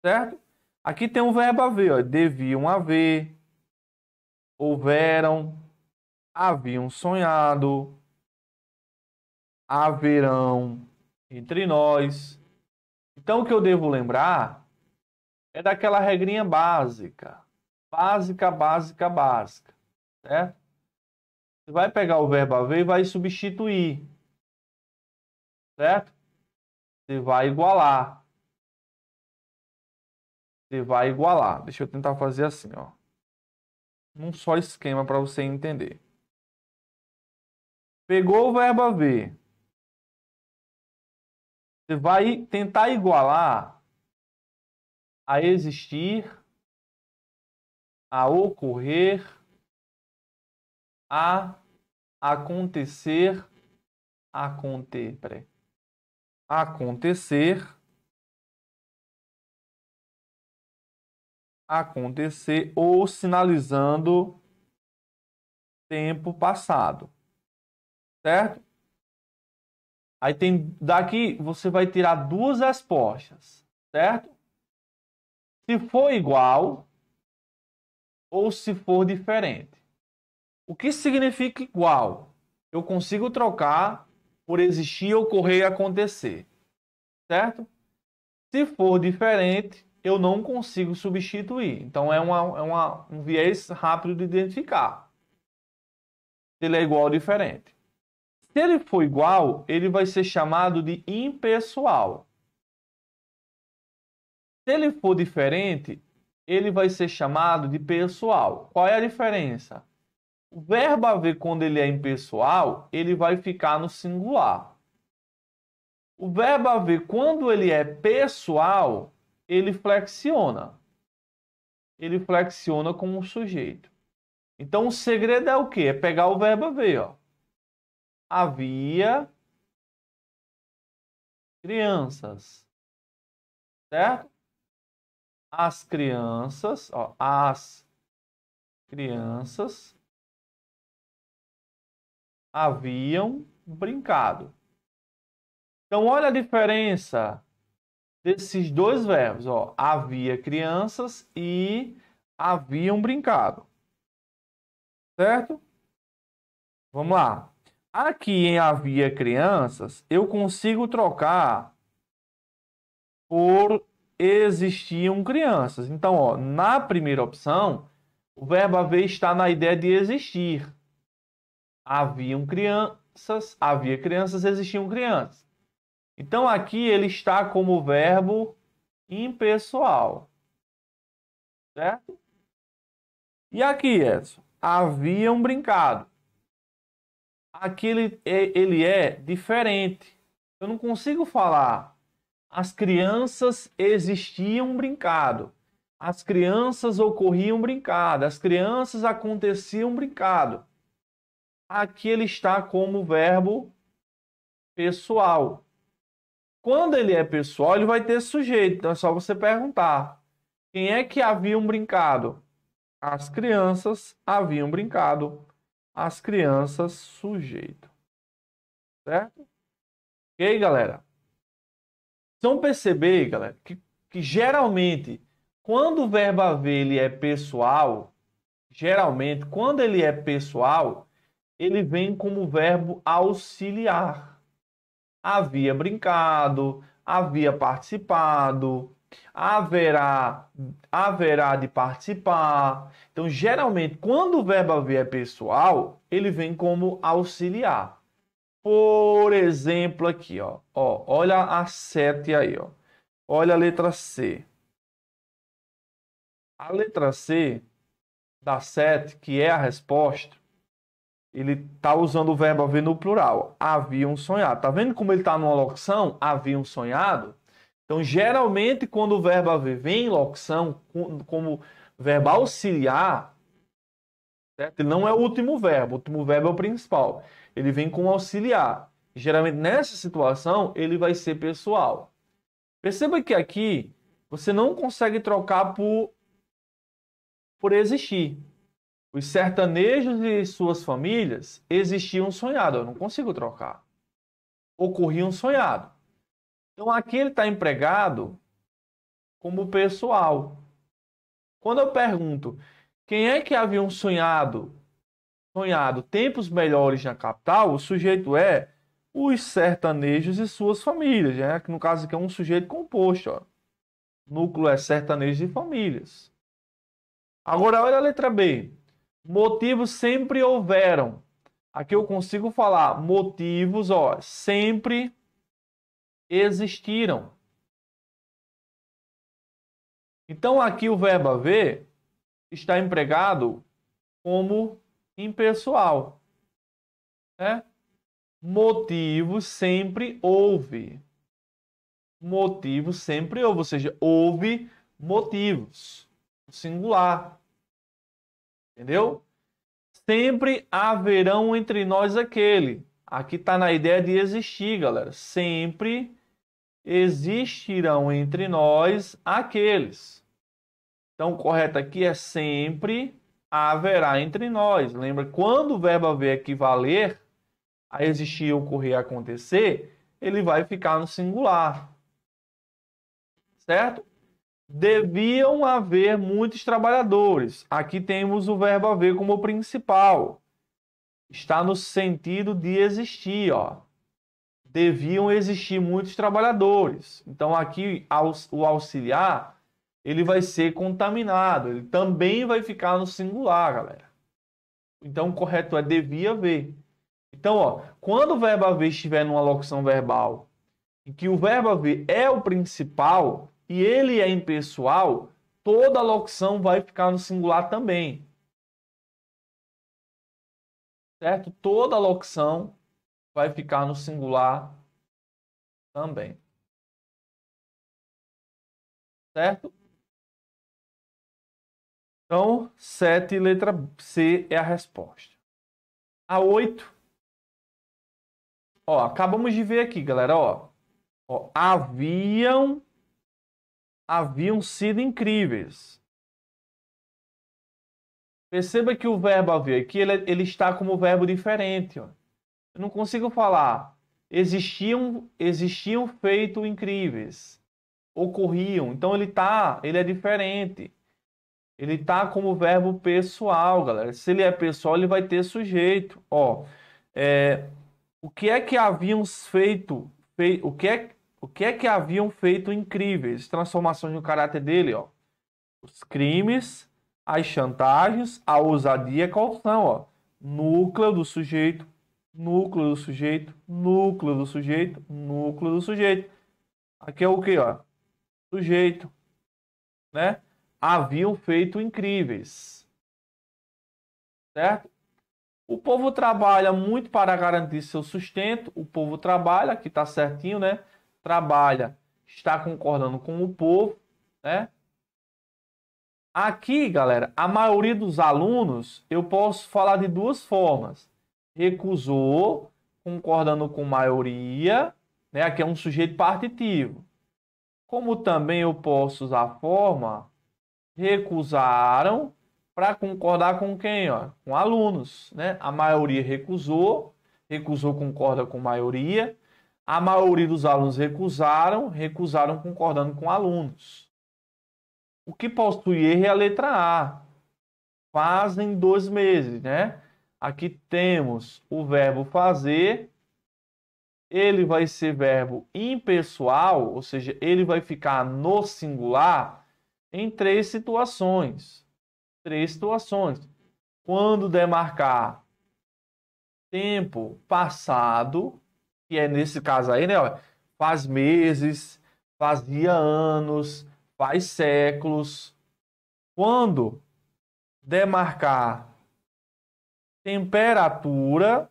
certo? Aqui tem um verbo haver, ó, deviam haver, houveram, haviam sonhado, haverão entre nós. Então, o que eu devo lembrar é daquela regrinha básica. Básica, básica, básica. Certo? Você vai pegar o verbo haver e vai substituir certo? Você vai igualar. Você vai igualar. Deixa eu tentar fazer assim, ó. Um só esquema para você entender. Pegou o verbo haver. Você vai tentar igualar a existir, a ocorrer, a acontecer, acontecer acontecer acontecer ou sinalizando tempo passado. Certo? Aí tem daqui você vai tirar duas respostas, certo? Se for igual ou se for diferente. O que significa igual? Eu consigo trocar por existir, ocorrer e acontecer. Certo? Se for diferente, eu não consigo substituir. Então é, uma, é uma, um viés rápido de identificar. Se ele é igual ou diferente. Se ele for igual, ele vai ser chamado de impessoal. Se ele for diferente, ele vai ser chamado de pessoal. Qual é a diferença? O verbo haver, quando ele é impessoal, ele vai ficar no singular. O verbo haver, quando ele é pessoal, ele flexiona. Ele flexiona com o sujeito. Então o segredo é o quê? É pegar o verbo haver, ó. Havia crianças. Certo? As crianças, ó, as crianças haviam brincado. Então, olha a diferença desses dois verbos. Ó. Havia crianças e haviam brincado. Certo? Vamos lá. Aqui em havia crianças, eu consigo trocar por existiam crianças. Então, ó, na primeira opção, o verbo haver está na ideia de existir haviam crianças, havia crianças, existiam crianças. Então aqui ele está como verbo impessoal. Certo? E aqui, Edson, haviam brincado. Aqui ele, é, ele é diferente. Eu não consigo falar as crianças existiam brincado. As crianças ocorriam brincado, as crianças aconteciam brincado aqui ele está como verbo pessoal. Quando ele é pessoal, ele vai ter sujeito. Então é só você perguntar: quem é que haviam brincado? As crianças haviam brincado. As crianças, sujeito. Certo? Ok, galera? Então perceber, galera, que, que geralmente, quando o verbo haver ele é pessoal, geralmente, quando ele é pessoal, ele vem como verbo auxiliar. Havia brincado, havia participado, haverá, haverá de participar. Então, geralmente, quando o verbo haver é pessoal, ele vem como auxiliar. Por exemplo, aqui, ó, ó olha a 7 aí, ó. Olha a letra C. A letra C da 7, que é a resposta, ele está usando o verbo haver no plural. Haviam sonhado. Tá vendo como ele está numa locução? Haviam sonhado. Então, geralmente, quando o verbo haver vem em locução, como verbo auxiliar, certo? ele não é o último verbo. O último verbo é o principal. Ele vem com auxiliar. Geralmente, nessa situação, ele vai ser pessoal. Perceba que aqui você não consegue trocar por, por existir. Os sertanejos e suas famílias existiam sonhado, eu não consigo trocar. Ocorriam sonhado. Então aqui ele está empregado como pessoal. Quando eu pergunto quem é que um sonhado, sonhado tempos melhores na capital, o sujeito é os sertanejos e suas famílias, né? que no caso aqui é um sujeito composto. Ó. Núcleo é sertanejos e famílias. Agora olha a letra B. Motivos sempre houveram. Aqui eu consigo falar motivos, ó, sempre existiram. Então aqui o verbo haver está empregado como impessoal. Né? Motivos sempre houve. motivos sempre houve, ou seja, houve motivos. Singular. Entendeu? Sempre haverão entre nós aquele. Aqui está na ideia de existir, galera. Sempre existirão entre nós aqueles. Então, o correto aqui é sempre haverá entre nós. Lembra, quando o verbo haver equivaler a existir, ocorrer, acontecer, ele vai ficar no singular. Certo? deviam haver muitos trabalhadores. Aqui temos o verbo haver como principal. Está no sentido de existir, ó. Deviam existir muitos trabalhadores. Então aqui o auxiliar, ele vai ser contaminado, ele também vai ficar no singular, galera. Então o correto é devia haver. Então, ó, quando o verbo haver estiver numa locução verbal em que o verbo haver é o principal, e ele é impessoal, toda locução vai ficar no singular também. Certo? Toda locução vai ficar no singular também. Certo? Então, 7, letra C é a resposta. A 8. Ó, acabamos de ver aqui, galera, ó. ó haviam haviam sido incríveis. Perceba que o verbo haver aqui ele, ele está como verbo diferente. Ó. Eu não consigo falar existiam, existiam feitos incríveis, ocorriam. Então ele tá, ele é diferente. Ele tá como verbo pessoal, galera. Se ele é pessoal, ele vai ter sujeito. Ó, é, o que é que haviam feito? Fei, o que é o que é que haviam feito incríveis? Transformações no caráter dele, ó. Os crimes, as chantagens, a ousadia e a corrupção, ó. Núcleo do sujeito, núcleo do sujeito, núcleo do sujeito, núcleo do sujeito. Aqui é o que, ó? Sujeito, né? Haviam feito incríveis. Certo? O povo trabalha muito para garantir seu sustento. O povo trabalha, que tá certinho, né? trabalha, está concordando com o povo, né? Aqui, galera, a maioria dos alunos, eu posso falar de duas formas. Recusou, concordando com maioria, né? Aqui é um sujeito partitivo. Como também eu posso usar a forma recusaram para concordar com quem, ó? Com alunos, né? A maioria recusou, recusou concorda com maioria, a maioria dos alunos recusaram, recusaram concordando com alunos. O que possui erro é a letra A. Fazem dois meses, né? Aqui temos o verbo fazer. Ele vai ser verbo impessoal, ou seja, ele vai ficar no singular em três situações. Três situações. Quando demarcar tempo passado, que é nesse caso aí, né? Ó, faz meses, fazia anos, faz séculos. Quando demarcar temperatura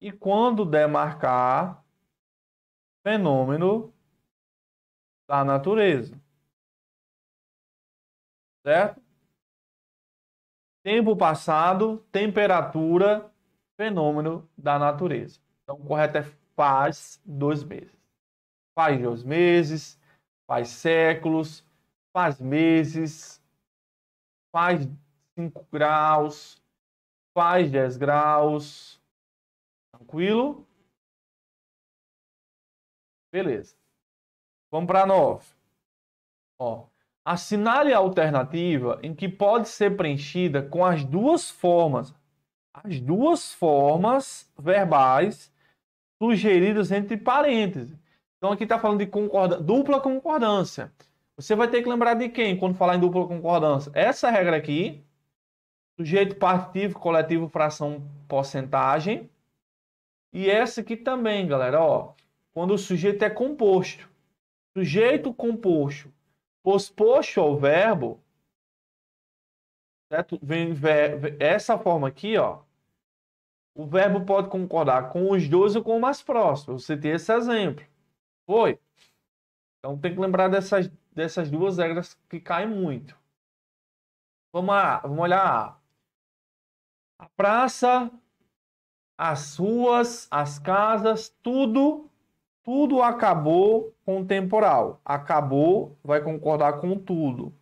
e quando demarcar fenômeno da natureza. Certo? Tempo passado, temperatura, fenômeno da natureza. Então, o correto é faz dois meses. Faz dois meses, faz séculos, faz meses, faz 5 graus, faz 10 graus. Tranquilo? Beleza. Vamos para 9. Ó, assinale a alternativa em que pode ser preenchida com as duas formas, as duas formas verbais sugeridos entre parênteses. Então aqui está falando de concorda... dupla concordância. Você vai ter que lembrar de quem quando falar em dupla concordância? Essa regra aqui, sujeito partitivo, coletivo, fração, porcentagem. E essa aqui também, galera, ó, quando o sujeito é composto. Sujeito composto, posposto ao verbo, certo? Vem, essa forma aqui, ó, o verbo pode concordar com os dois ou com o mais próximo. Você tem esse exemplo. Foi. Então tem que lembrar dessas, dessas duas regras que caem muito. Vamos, lá, vamos olhar. A praça, as ruas, as casas, tudo, tudo acabou com o temporal. Acabou vai concordar com tudo.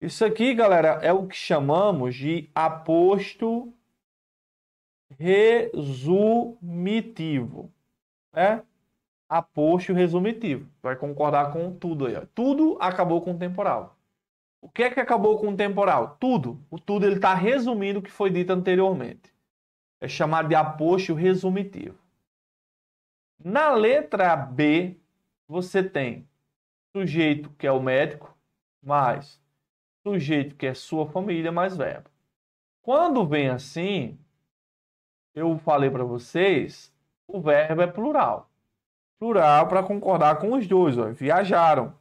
Isso aqui, galera, é o que chamamos de aposto resumitivo, né? Aposto resumitivo. Vai concordar com tudo aí. Ó. Tudo acabou com o temporal. O que é que acabou com o temporal? Tudo. O tudo ele está resumindo o que foi dito anteriormente. É chamado de aposto resumitivo. Na letra B, você tem sujeito que é o médico, mais sujeito que é sua família, mais verbo. Quando vem assim, eu falei para vocês, o verbo é plural. Plural para concordar com os dois. Ó. Viajaram.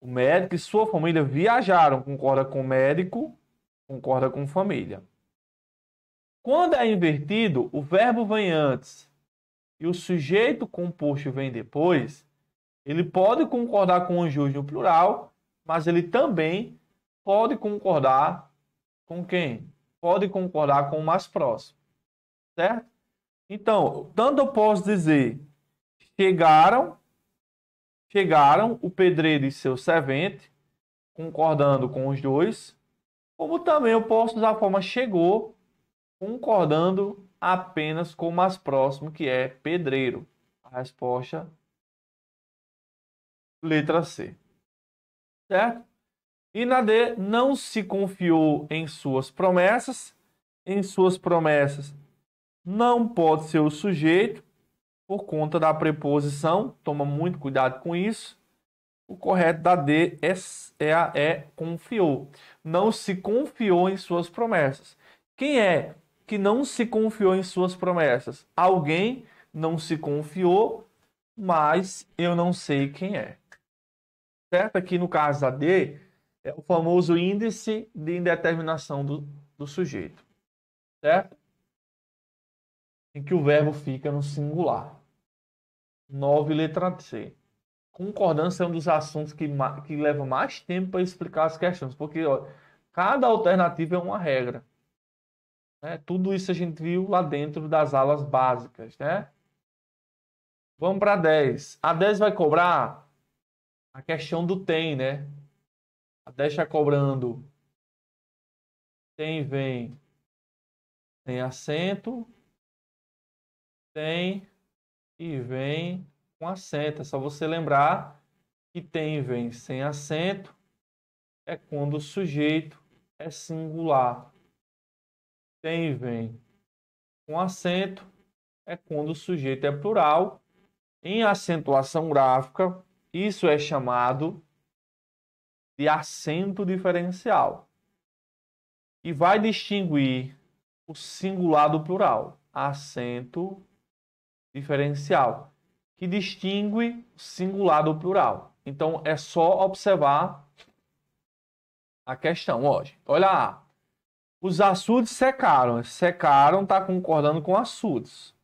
O médico e sua família viajaram. Concorda com o médico, concorda com família. Quando é invertido, o verbo vem antes e o sujeito composto vem depois. Ele pode concordar com os dois no plural, mas ele também pode concordar com quem? Pode concordar com o mais próximo certo? Então, tanto eu posso dizer, chegaram, chegaram o pedreiro e seu servente, concordando com os dois, como também eu posso usar a forma chegou, concordando apenas com o mais próximo, que é pedreiro. A resposta, letra C. Certo? E na D, não se confiou em suas promessas. Em suas promessas, não pode ser o sujeito por conta da preposição. Toma muito cuidado com isso. O correto da D é, é, é confiou. Não se confiou em suas promessas. Quem é que não se confiou em suas promessas? Alguém não se confiou, mas eu não sei quem é. Certo? Aqui no caso da D, é o famoso índice de indeterminação do, do sujeito. Certo? em que o verbo fica no singular. 9, letra C. Concordância é um dos assuntos que, que leva mais tempo para explicar as questões, porque ó, cada alternativa é uma regra. Né? Tudo isso a gente viu lá dentro das aulas básicas. Né? Vamos para 10. A 10 vai cobrar a questão do tem, né? A 10 está cobrando tem, vem, tem acento, tem e vem com acento. É só você lembrar que tem e vem sem acento é quando o sujeito é singular. Tem e vem com acento é quando o sujeito é plural. Em acentuação gráfica, isso é chamado de acento diferencial. E vai distinguir o singular do plural. Acento diferencial, que distingue singular do plural. Então é só observar a questão hoje. Olha lá. Os açudes secaram. Secaram está concordando com açudes.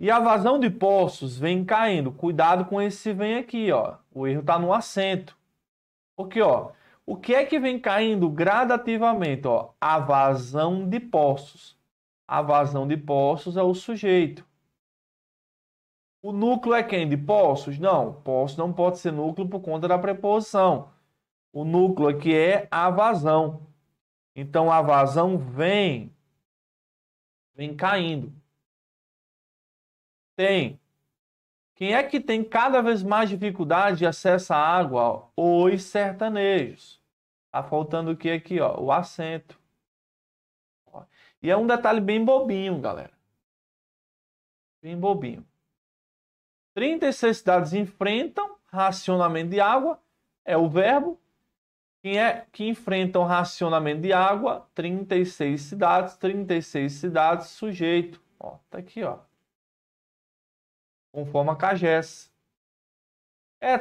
E a vazão de poços vem caindo. Cuidado com esse vem aqui, ó. O erro está no acento. Porque, ó, o que é que vem caindo gradativamente, ó? A vazão de poços. A vazão de poços é o sujeito. O núcleo é quem? De Poços? Não, poço não pode ser núcleo por conta da preposição. O núcleo aqui é a vazão. Então a vazão vem vem caindo. Tem. Quem é que tem cada vez mais dificuldade de acesso à água? Os sertanejos. Tá faltando o que aqui, ó? O acento. E é um detalhe bem bobinho, galera. Bem bobinho. 36 cidades enfrentam racionamento de água, é o verbo. Quem é que enfrentam racionamento de água? 36 cidades, 36 cidades, sujeito. Ó, tá aqui, ó. Conforme a CAGES.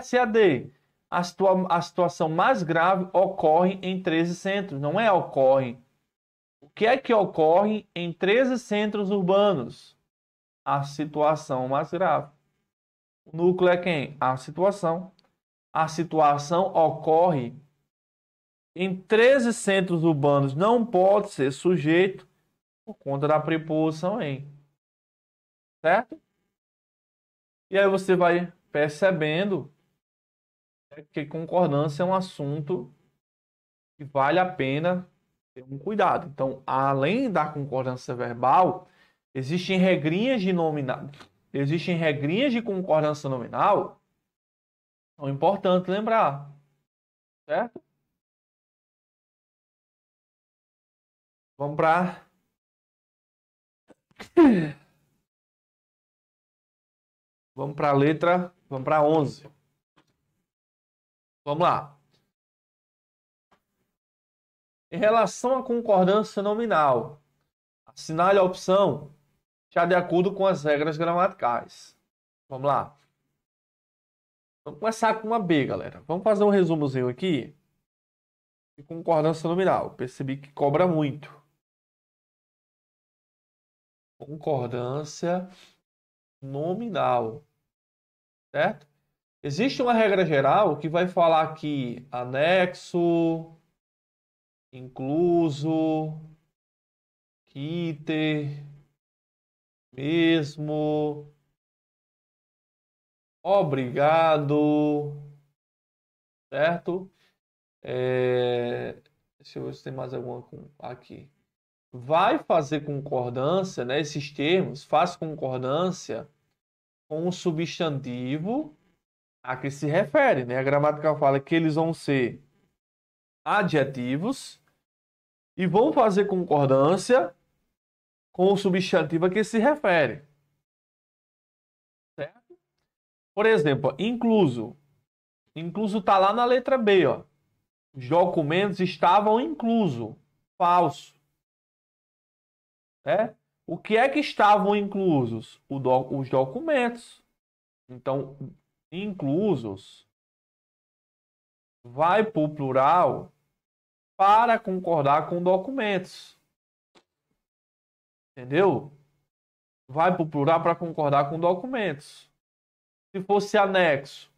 SAD. A, situa a situação mais grave ocorre em 13 centros, não é ocorre. O que é que ocorre em 13 centros urbanos? A situação mais grave. O núcleo é quem? A situação. A situação ocorre em 13 centros urbanos, não pode ser sujeito por conta da preposição em. Certo? E aí você vai percebendo né, que concordância é um assunto que vale a pena ter um cuidado. Então, além da concordância verbal, existem regrinhas de nominado existem regrinhas de concordância nominal, É importante lembrar. Certo? Vamos para. Vamos para a letra. Vamos para 11. Vamos lá. Em relação à concordância nominal, assinale a opção já de acordo com as regras gramaticais. Vamos lá. Vamos começar com uma B, galera. Vamos fazer um resumozinho aqui. De concordância nominal. Percebi que cobra muito. Concordância nominal. Certo? Existe uma regra geral que vai falar que anexo, incluso, quiter mesmo. Obrigado. Certo? É... Deixa eu ver se tem mais alguma aqui. Vai fazer concordância, né? Esses termos, faz concordância com o substantivo a que se refere, né? A gramática fala que eles vão ser adjetivos e vão fazer concordância com o substantivo a que se refere. Certo? Por exemplo, incluso. Incluso está lá na letra B. Ó. Os documentos estavam incluso. Falso. É? O que é que estavam inclusos? do, os documentos. Então, inclusos vai para o plural para concordar com documentos. Entendeu? Vai para o plural para concordar com documentos. Se fosse anexo,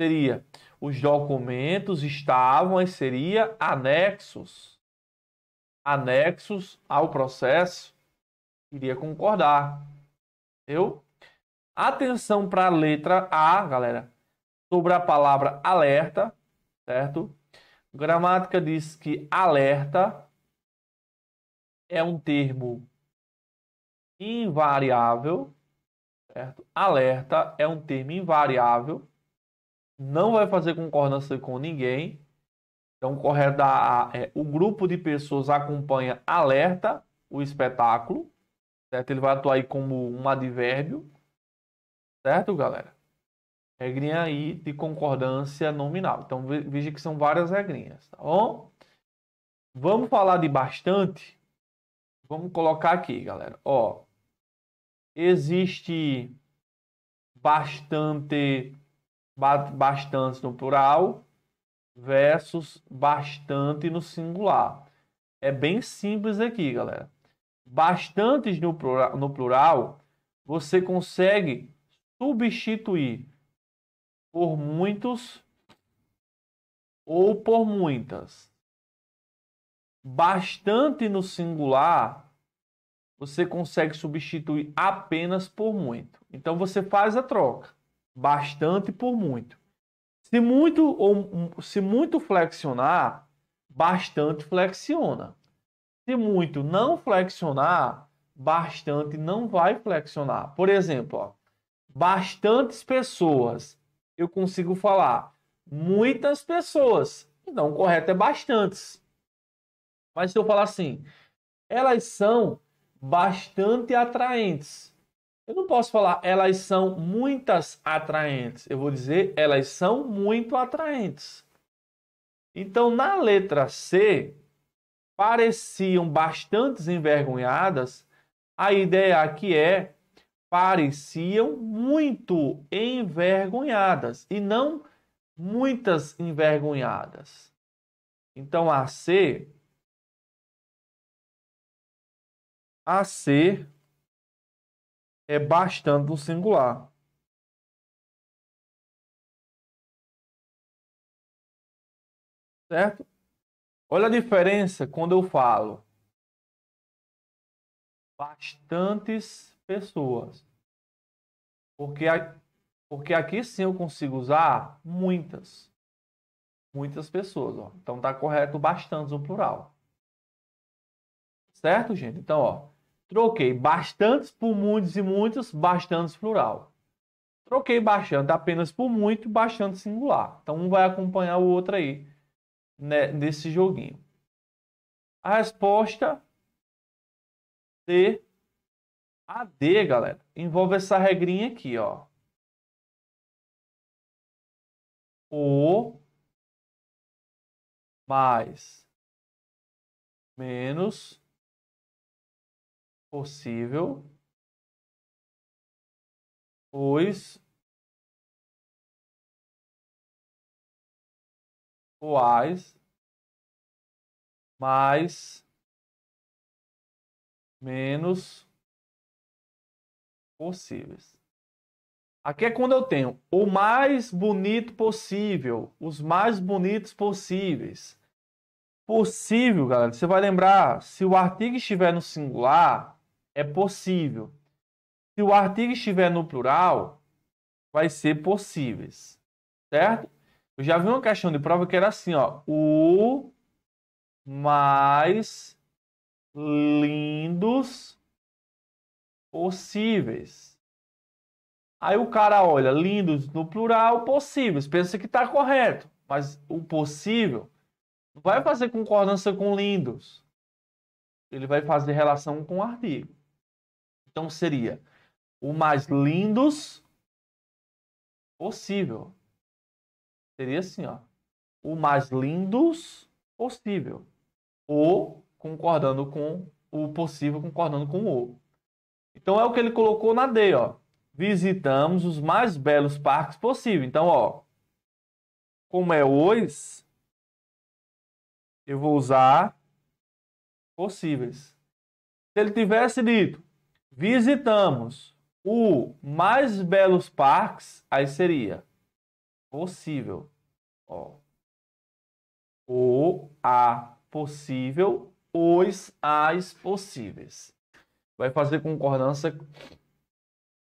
seria os documentos estavam e seria anexos. Anexos ao processo iria concordar. Eu atenção para a letra A, galera, sobre a palavra alerta, certo? Gramática diz que alerta é um termo invariável, certo? Alerta é um termo invariável, não vai fazer concordância com ninguém. Então, o correto da é, o grupo de pessoas acompanha alerta o espetáculo, certo? Ele vai atuar aí como um advérbio, certo, galera? Regrinha aí de concordância nominal. Então, veja que são várias regrinhas, tá bom? Vamos falar de bastante? Vamos colocar aqui, galera. Ó, existe bastante, bastante no plural versus bastante no singular. É bem simples aqui, galera. Bastantes no plural, no plural você consegue substituir por muitos ou por muitas. Bastante no singular você consegue substituir apenas por muito. Então você faz a troca, bastante por muito. Se muito ou se muito flexionar, bastante flexiona. Se muito não flexionar, bastante não vai flexionar. Por exemplo, ó, bastantes pessoas, eu consigo falar muitas pessoas. Então o correto é bastantes. Mas se eu falar assim, elas são bastante atraentes. Eu não posso falar elas são muitas atraentes. Eu vou dizer elas são muito atraentes. Então, na letra C, pareciam bastante envergonhadas. A ideia aqui é pareciam muito envergonhadas e não muitas envergonhadas. Então, a C a ser é bastante no singular. Certo? Olha a diferença quando eu falo bastantes pessoas. Porque, porque aqui sim eu consigo usar muitas. Muitas pessoas. Ó. Então tá correto bastantes no plural. Certo, gente? Então, ó. Troquei bastantes por muitos e muitos, bastantes plural. Troquei bastante apenas por muito, bastante singular. Então um vai acompanhar o outro aí né, nesse joguinho. A resposta D, a D, galera, envolve essa regrinha aqui, ó. O mais menos possível, pois oais mais menos possíveis. Aqui é quando eu tenho o mais bonito possível, os mais bonitos possíveis. Possível, galera, você vai lembrar, se o artigo estiver no singular, é possível. Se o artigo estiver no plural, vai ser possíveis, certo? Eu já vi uma questão de prova que era assim, ó, o mais lindos possíveis. Aí o cara olha, lindos no plural, possíveis, pensa que está correto, mas o possível não vai fazer concordância com lindos. Ele vai fazer relação com o artigo. Então seria o mais lindos possível. Seria assim, ó. O mais lindos possível. Ou concordando com o possível, concordando com o. Então é o que ele colocou na D, ó. Visitamos os mais belos parques possível. Então, ó, como é hoje, eu vou usar possíveis. Se ele tivesse dito Visitamos o mais belos parques, aí seria possível. Ó. O, a, possível, os, as possíveis. Vai fazer concordância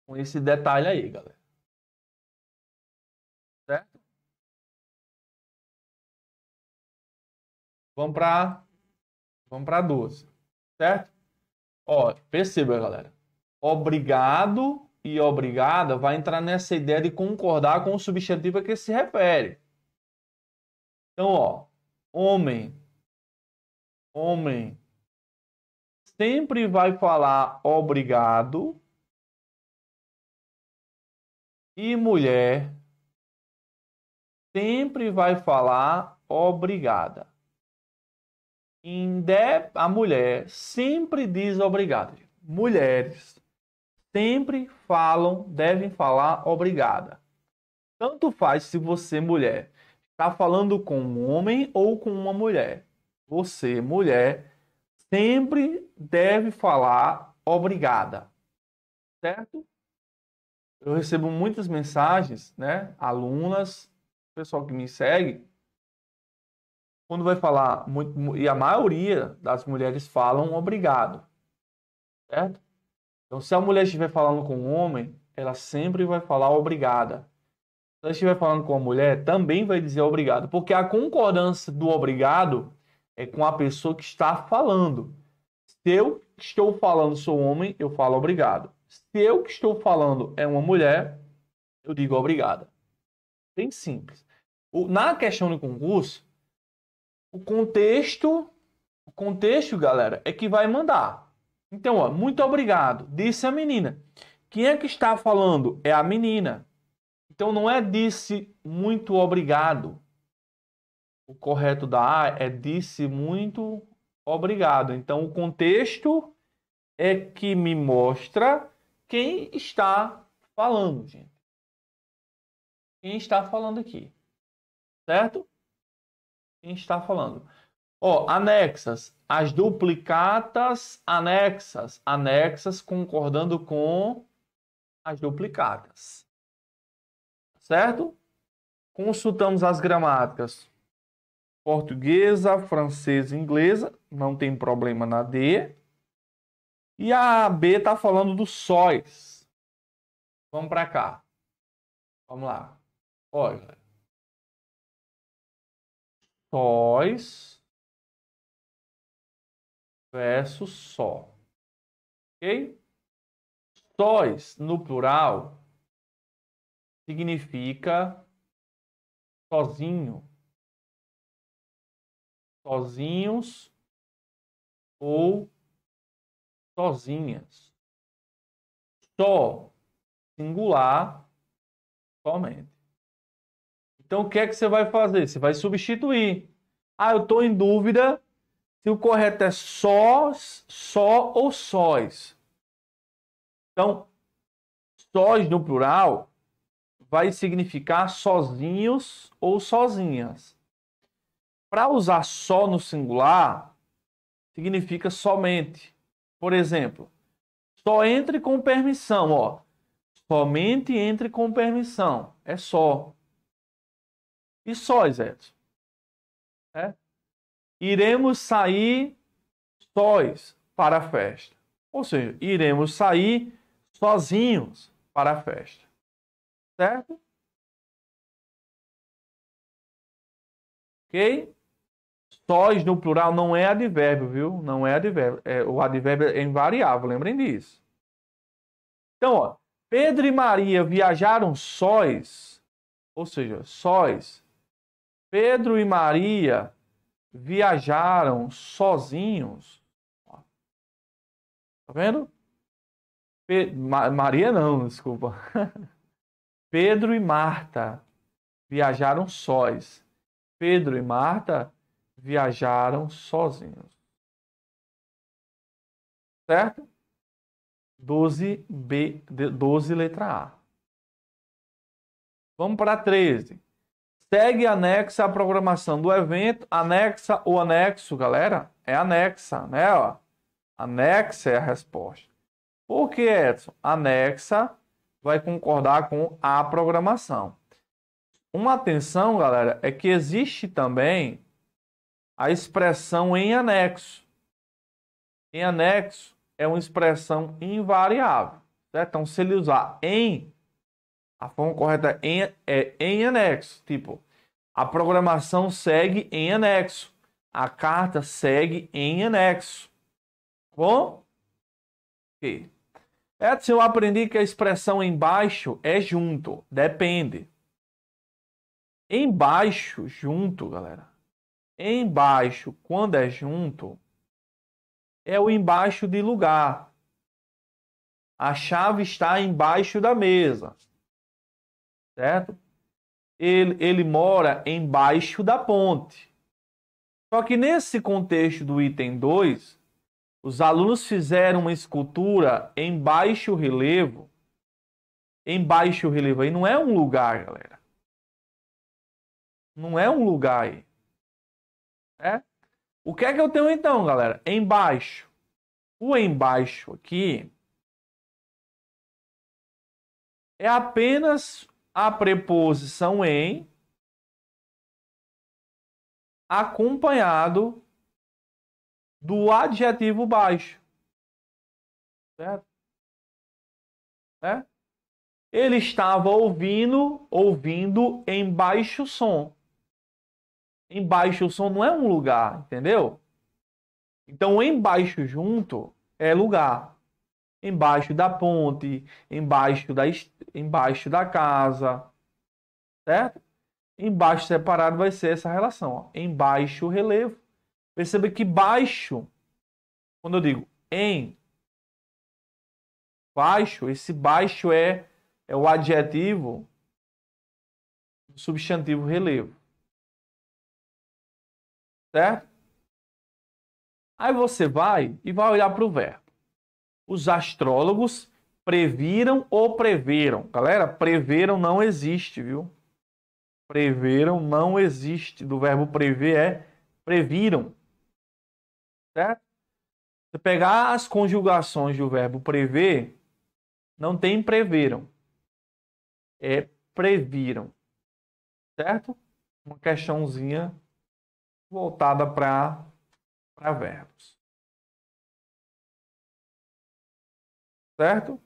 com esse detalhe aí, galera. Certo? Vamos para vamos para 12, certo? Ó, perceba, galera obrigado e obrigada vai entrar nessa ideia de concordar com o substantivo a que se refere. Então, ó, homem, homem sempre vai falar obrigado e mulher sempre vai falar obrigada. Indep a mulher sempre diz obrigado. Mulheres sempre falam, devem falar obrigada. Tanto faz se você, mulher, está falando com um homem ou com uma mulher. Você, mulher, sempre deve falar obrigada. Certo? Eu recebo muitas mensagens, né? Alunas, pessoal que me segue, quando vai falar, e a maioria das mulheres falam obrigado, certo? Então, se a mulher estiver falando com um homem, ela sempre vai falar obrigada. Se ela estiver falando com a mulher, também vai dizer obrigado, porque a concordância do obrigado é com a pessoa que está falando. Se eu estou falando sou homem, eu falo obrigado. Se eu que estou falando é uma mulher, eu digo obrigada. Bem simples. na questão do concurso, o contexto, o contexto, galera, é que vai mandar. Então, ó, muito obrigado, disse a menina. Quem é que está falando? É a menina. Então não é disse muito obrigado. O correto da A é disse muito obrigado. Então o contexto é que me mostra quem está falando, gente. Quem está falando aqui. Certo? Quem está falando. Ó, anexas. As duplicatas anexas. Anexas concordando com as duplicatas. Certo? Consultamos as gramáticas. Portuguesa, francesa, inglesa. Não tem problema na D. E a B está falando do sóis. Vamos para cá. Vamos lá. Olha. Sóis verso só. Ok? Sóis, no plural, significa sozinho. Sozinhos ou sozinhas. Só, singular, somente. Então, o que é que você vai fazer? Você vai substituir. Ah, eu estou em dúvida se o correto é sós, só ou sóis. Então, sós no plural vai significar sozinhos ou sozinhas. Para usar só no singular, significa somente. Por exemplo, só entre com permissão, ó. Somente entre com permissão, é só. E sóis, Edson? iremos sair sós para a festa. Ou seja, iremos sair sozinhos para a festa. Certo? Ok? Sós no plural não é advérbio, viu? Não é advérbio. É, o advérbio é invariável, lembrem disso. Então, ó, Pedro e Maria viajaram sós, ou seja, sós. Pedro e Maria viajaram sozinhos. Tá vendo? Pe Maria não, desculpa. Pedro e Marta viajaram sós. Pedro e Marta viajaram sozinhos. Certo? 12B, 12 letra A. Vamos para 13 segue anexa a programação do evento. Anexa ou anexo, galera, é anexa, né? Ó. Anexa é a resposta. Por que, Edson? Anexa vai concordar com a programação. Uma atenção, galera, é que existe também a expressão em anexo. Em anexo é uma expressão invariável. Certo? Então, se ele usar em, a forma correta é em, é em anexo. Tipo, a programação segue em anexo. A carta segue em anexo. Bom? Ok. Edson, eu aprendi que a expressão embaixo é junto. Depende. Embaixo, junto, galera. Embaixo, quando é junto, é o embaixo de lugar. A chave está embaixo da mesa certo? Ele, ele mora embaixo da ponte. Só que nesse contexto do item 2, os alunos fizeram uma escultura em baixo relevo. Em baixo relevo aí não é um lugar, galera. Não é um lugar aí. É? O que é que eu tenho então, galera? Embaixo. O embaixo aqui é apenas a preposição em acompanhado do adjetivo baixo. Certo? É? Ele estava ouvindo, ouvindo em baixo som. Em baixo som não é um lugar, entendeu? Então, embaixo junto é lugar embaixo da ponte, embaixo da, embaixo da casa, certo? Embaixo separado vai ser essa relação, ó, embaixo relevo. Perceba que baixo, quando eu digo em baixo, esse baixo é, é o adjetivo o substantivo relevo. Certo? Aí você vai e vai olhar para o verbo os astrólogos previram ou preveram. Galera, preveram não existe, viu? Preveram não existe. Do verbo prever é previram. Certo? Se pegar as conjugações do verbo prever, não tem preveram. É previram. Certo? Uma questãozinha voltada para verbos. Certo?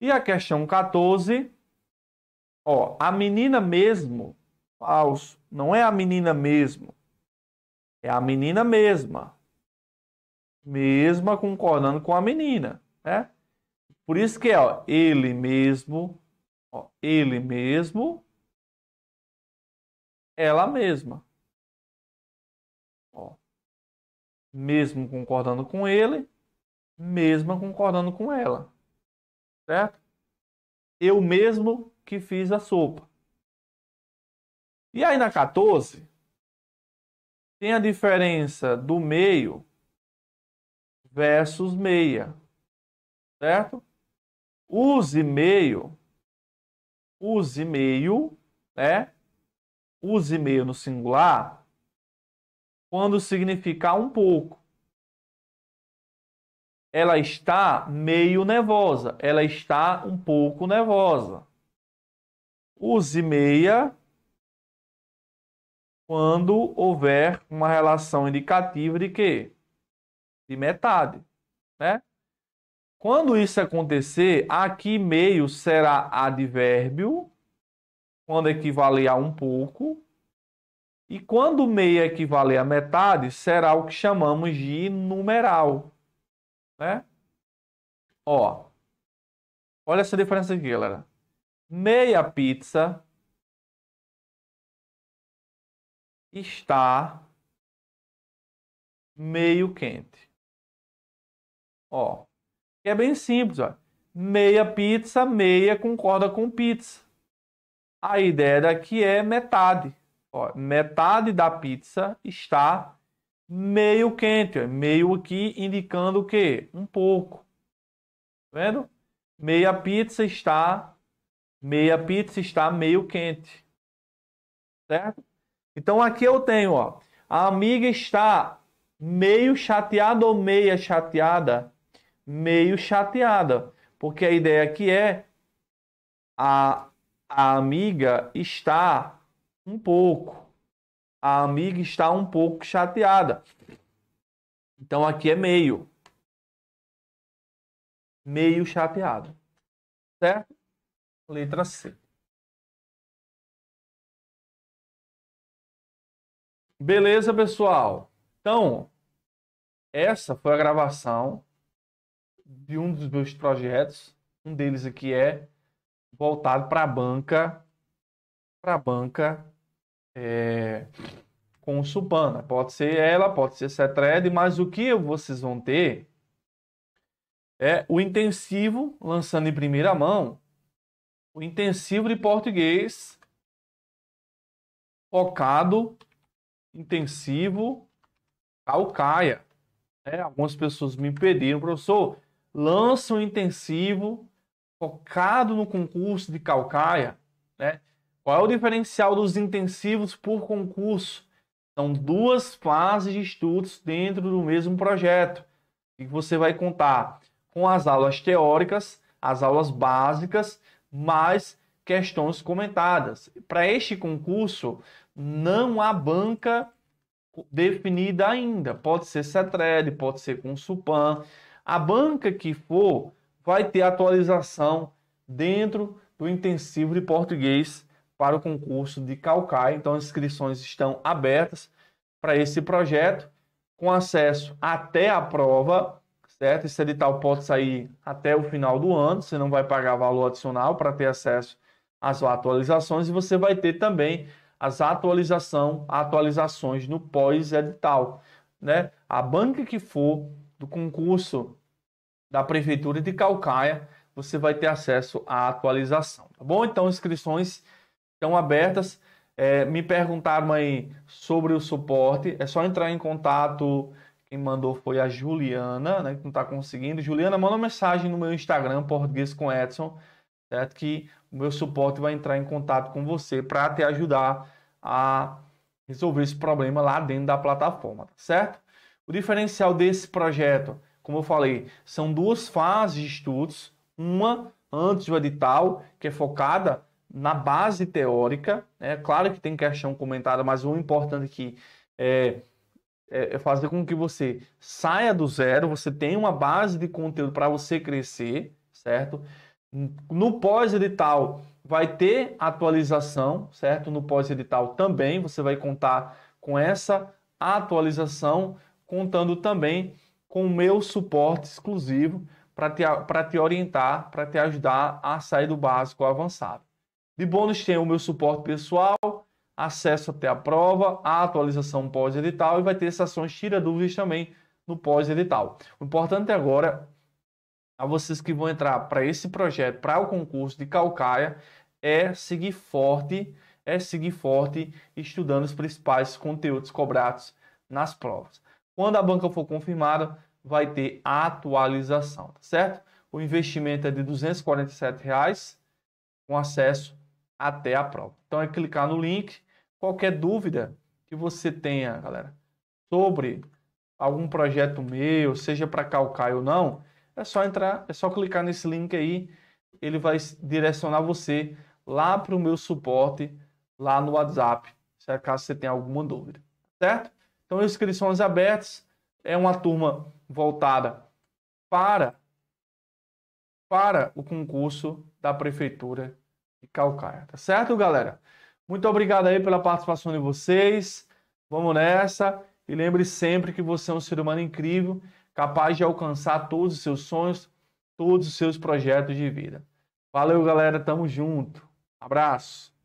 E a questão 14, ó, a menina mesmo, falso, não é a menina mesmo, é a menina mesma. Mesma concordando com a menina, né? Por isso que é, ó, ele mesmo, ó, ele mesmo, ela mesma. Ó, mesmo concordando com ele, mesma concordando com ela. Certo? Eu mesmo que fiz a sopa. E aí na 14, tem a diferença do meio versus meia. Certo? Use meio. Use meio, né? Use meio no singular quando significar um pouco ela está meio nervosa, ela está um pouco nervosa. Use meia quando houver uma relação indicativa de quê? De metade, né? Quando isso acontecer, aqui meio será advérbio, quando equivale a um pouco, e quando meia equivale a metade, será o que chamamos de numeral né? Ó, olha essa diferença aqui, galera. Meia pizza está meio quente. Ó, é bem simples, ó. Meia pizza, meia concorda com pizza. A ideia daqui é metade. Ó, metade da pizza está meio quente. Ó. Meio aqui indicando o quê? Um pouco. Tá vendo? Meia pizza está meia pizza está meio quente. Certo? Então aqui eu tenho, ó, a amiga está meio chateada ou meia chateada? Meio chateada, porque a ideia aqui é a, a amiga está um pouco a amiga está um pouco chateada. Então aqui é meio. Meio chateado. Certo? Letra C. Beleza, pessoal? Então, essa foi a gravação de um dos meus projetos. Um deles aqui é voltado para a banca, para a banca é, com Supana. Pode ser ela, pode ser Cetred, mas o que vocês vão ter é o intensivo, lançando em primeira mão, o intensivo de português focado, intensivo, calcaia. É, algumas pessoas me pediram, professor, lança um intensivo focado no concurso de calcaia, né? Qual é o diferencial dos intensivos por concurso? São duas fases de estudos dentro do mesmo projeto. E você vai contar com as aulas teóricas, as aulas básicas, mais questões comentadas. Para este concurso, não há banca definida ainda. Pode ser CETRED, pode ser com Supan. A banca que for vai ter atualização dentro do intensivo de português para o concurso de Calcaia. Então, as inscrições estão abertas para esse projeto, com acesso até a prova, certo? Esse edital pode sair até o final do ano, você não vai pagar valor adicional para ter acesso às atualizações e você vai ter também as atualização, atualizações no pós-edital, né? A banca que for do concurso da prefeitura de Calcaia, você vai ter acesso à atualização, tá bom? Então inscrições estão abertas. É, me perguntaram aí sobre o suporte. É só entrar em contato. Quem mandou foi a Juliana, né? Que não está conseguindo. Juliana, manda uma mensagem no meu Instagram, Português com Edson, certo? Que o meu suporte vai entrar em contato com você para te ajudar a resolver esse problema lá dentro da plataforma, tá certo? O diferencial desse projeto, como eu falei, são duas fases de estudos. Uma antes do edital, que é focada na base teórica. É claro que tem questão comentada, mas o importante aqui é é, é, é fazer com que você saia do zero, você tenha uma base de conteúdo para você crescer, certo? No pós-edital vai ter atualização, certo? No pós-edital também você vai contar com essa atualização, contando também com o meu suporte exclusivo para te, te orientar, para te ajudar a sair do básico ao avançado. De bônus tem o meu suporte pessoal, acesso até a prova, a atualização pós-edital e vai ter sessões tira dúvidas também no pós-edital. O importante agora a vocês que vão entrar para esse projeto, para o concurso de Calcaia, é seguir forte, é seguir forte estudando os principais conteúdos cobrados nas provas. Quando a banca for confirmada, vai ter atualização, tá certo? O investimento é de R$ 247, reais, com acesso até a prova. Então é clicar no link. Qualquer dúvida que você tenha, galera, sobre algum projeto meu, seja para calcar ou não, é só entrar, é só clicar nesse link aí, ele vai direcionar você lá para o meu suporte, lá no WhatsApp, se acaso você tenha alguma dúvida, certo? Então, inscrições abertas, é uma turma voltada para, para o concurso da Prefeitura de calcaia. Tá certo, galera? Muito obrigado aí pela participação de vocês. Vamos nessa. E lembre sempre que você é um ser humano incrível, capaz de alcançar todos os seus sonhos, todos os seus projetos de vida. Valeu, galera. Tamo junto. Abraço.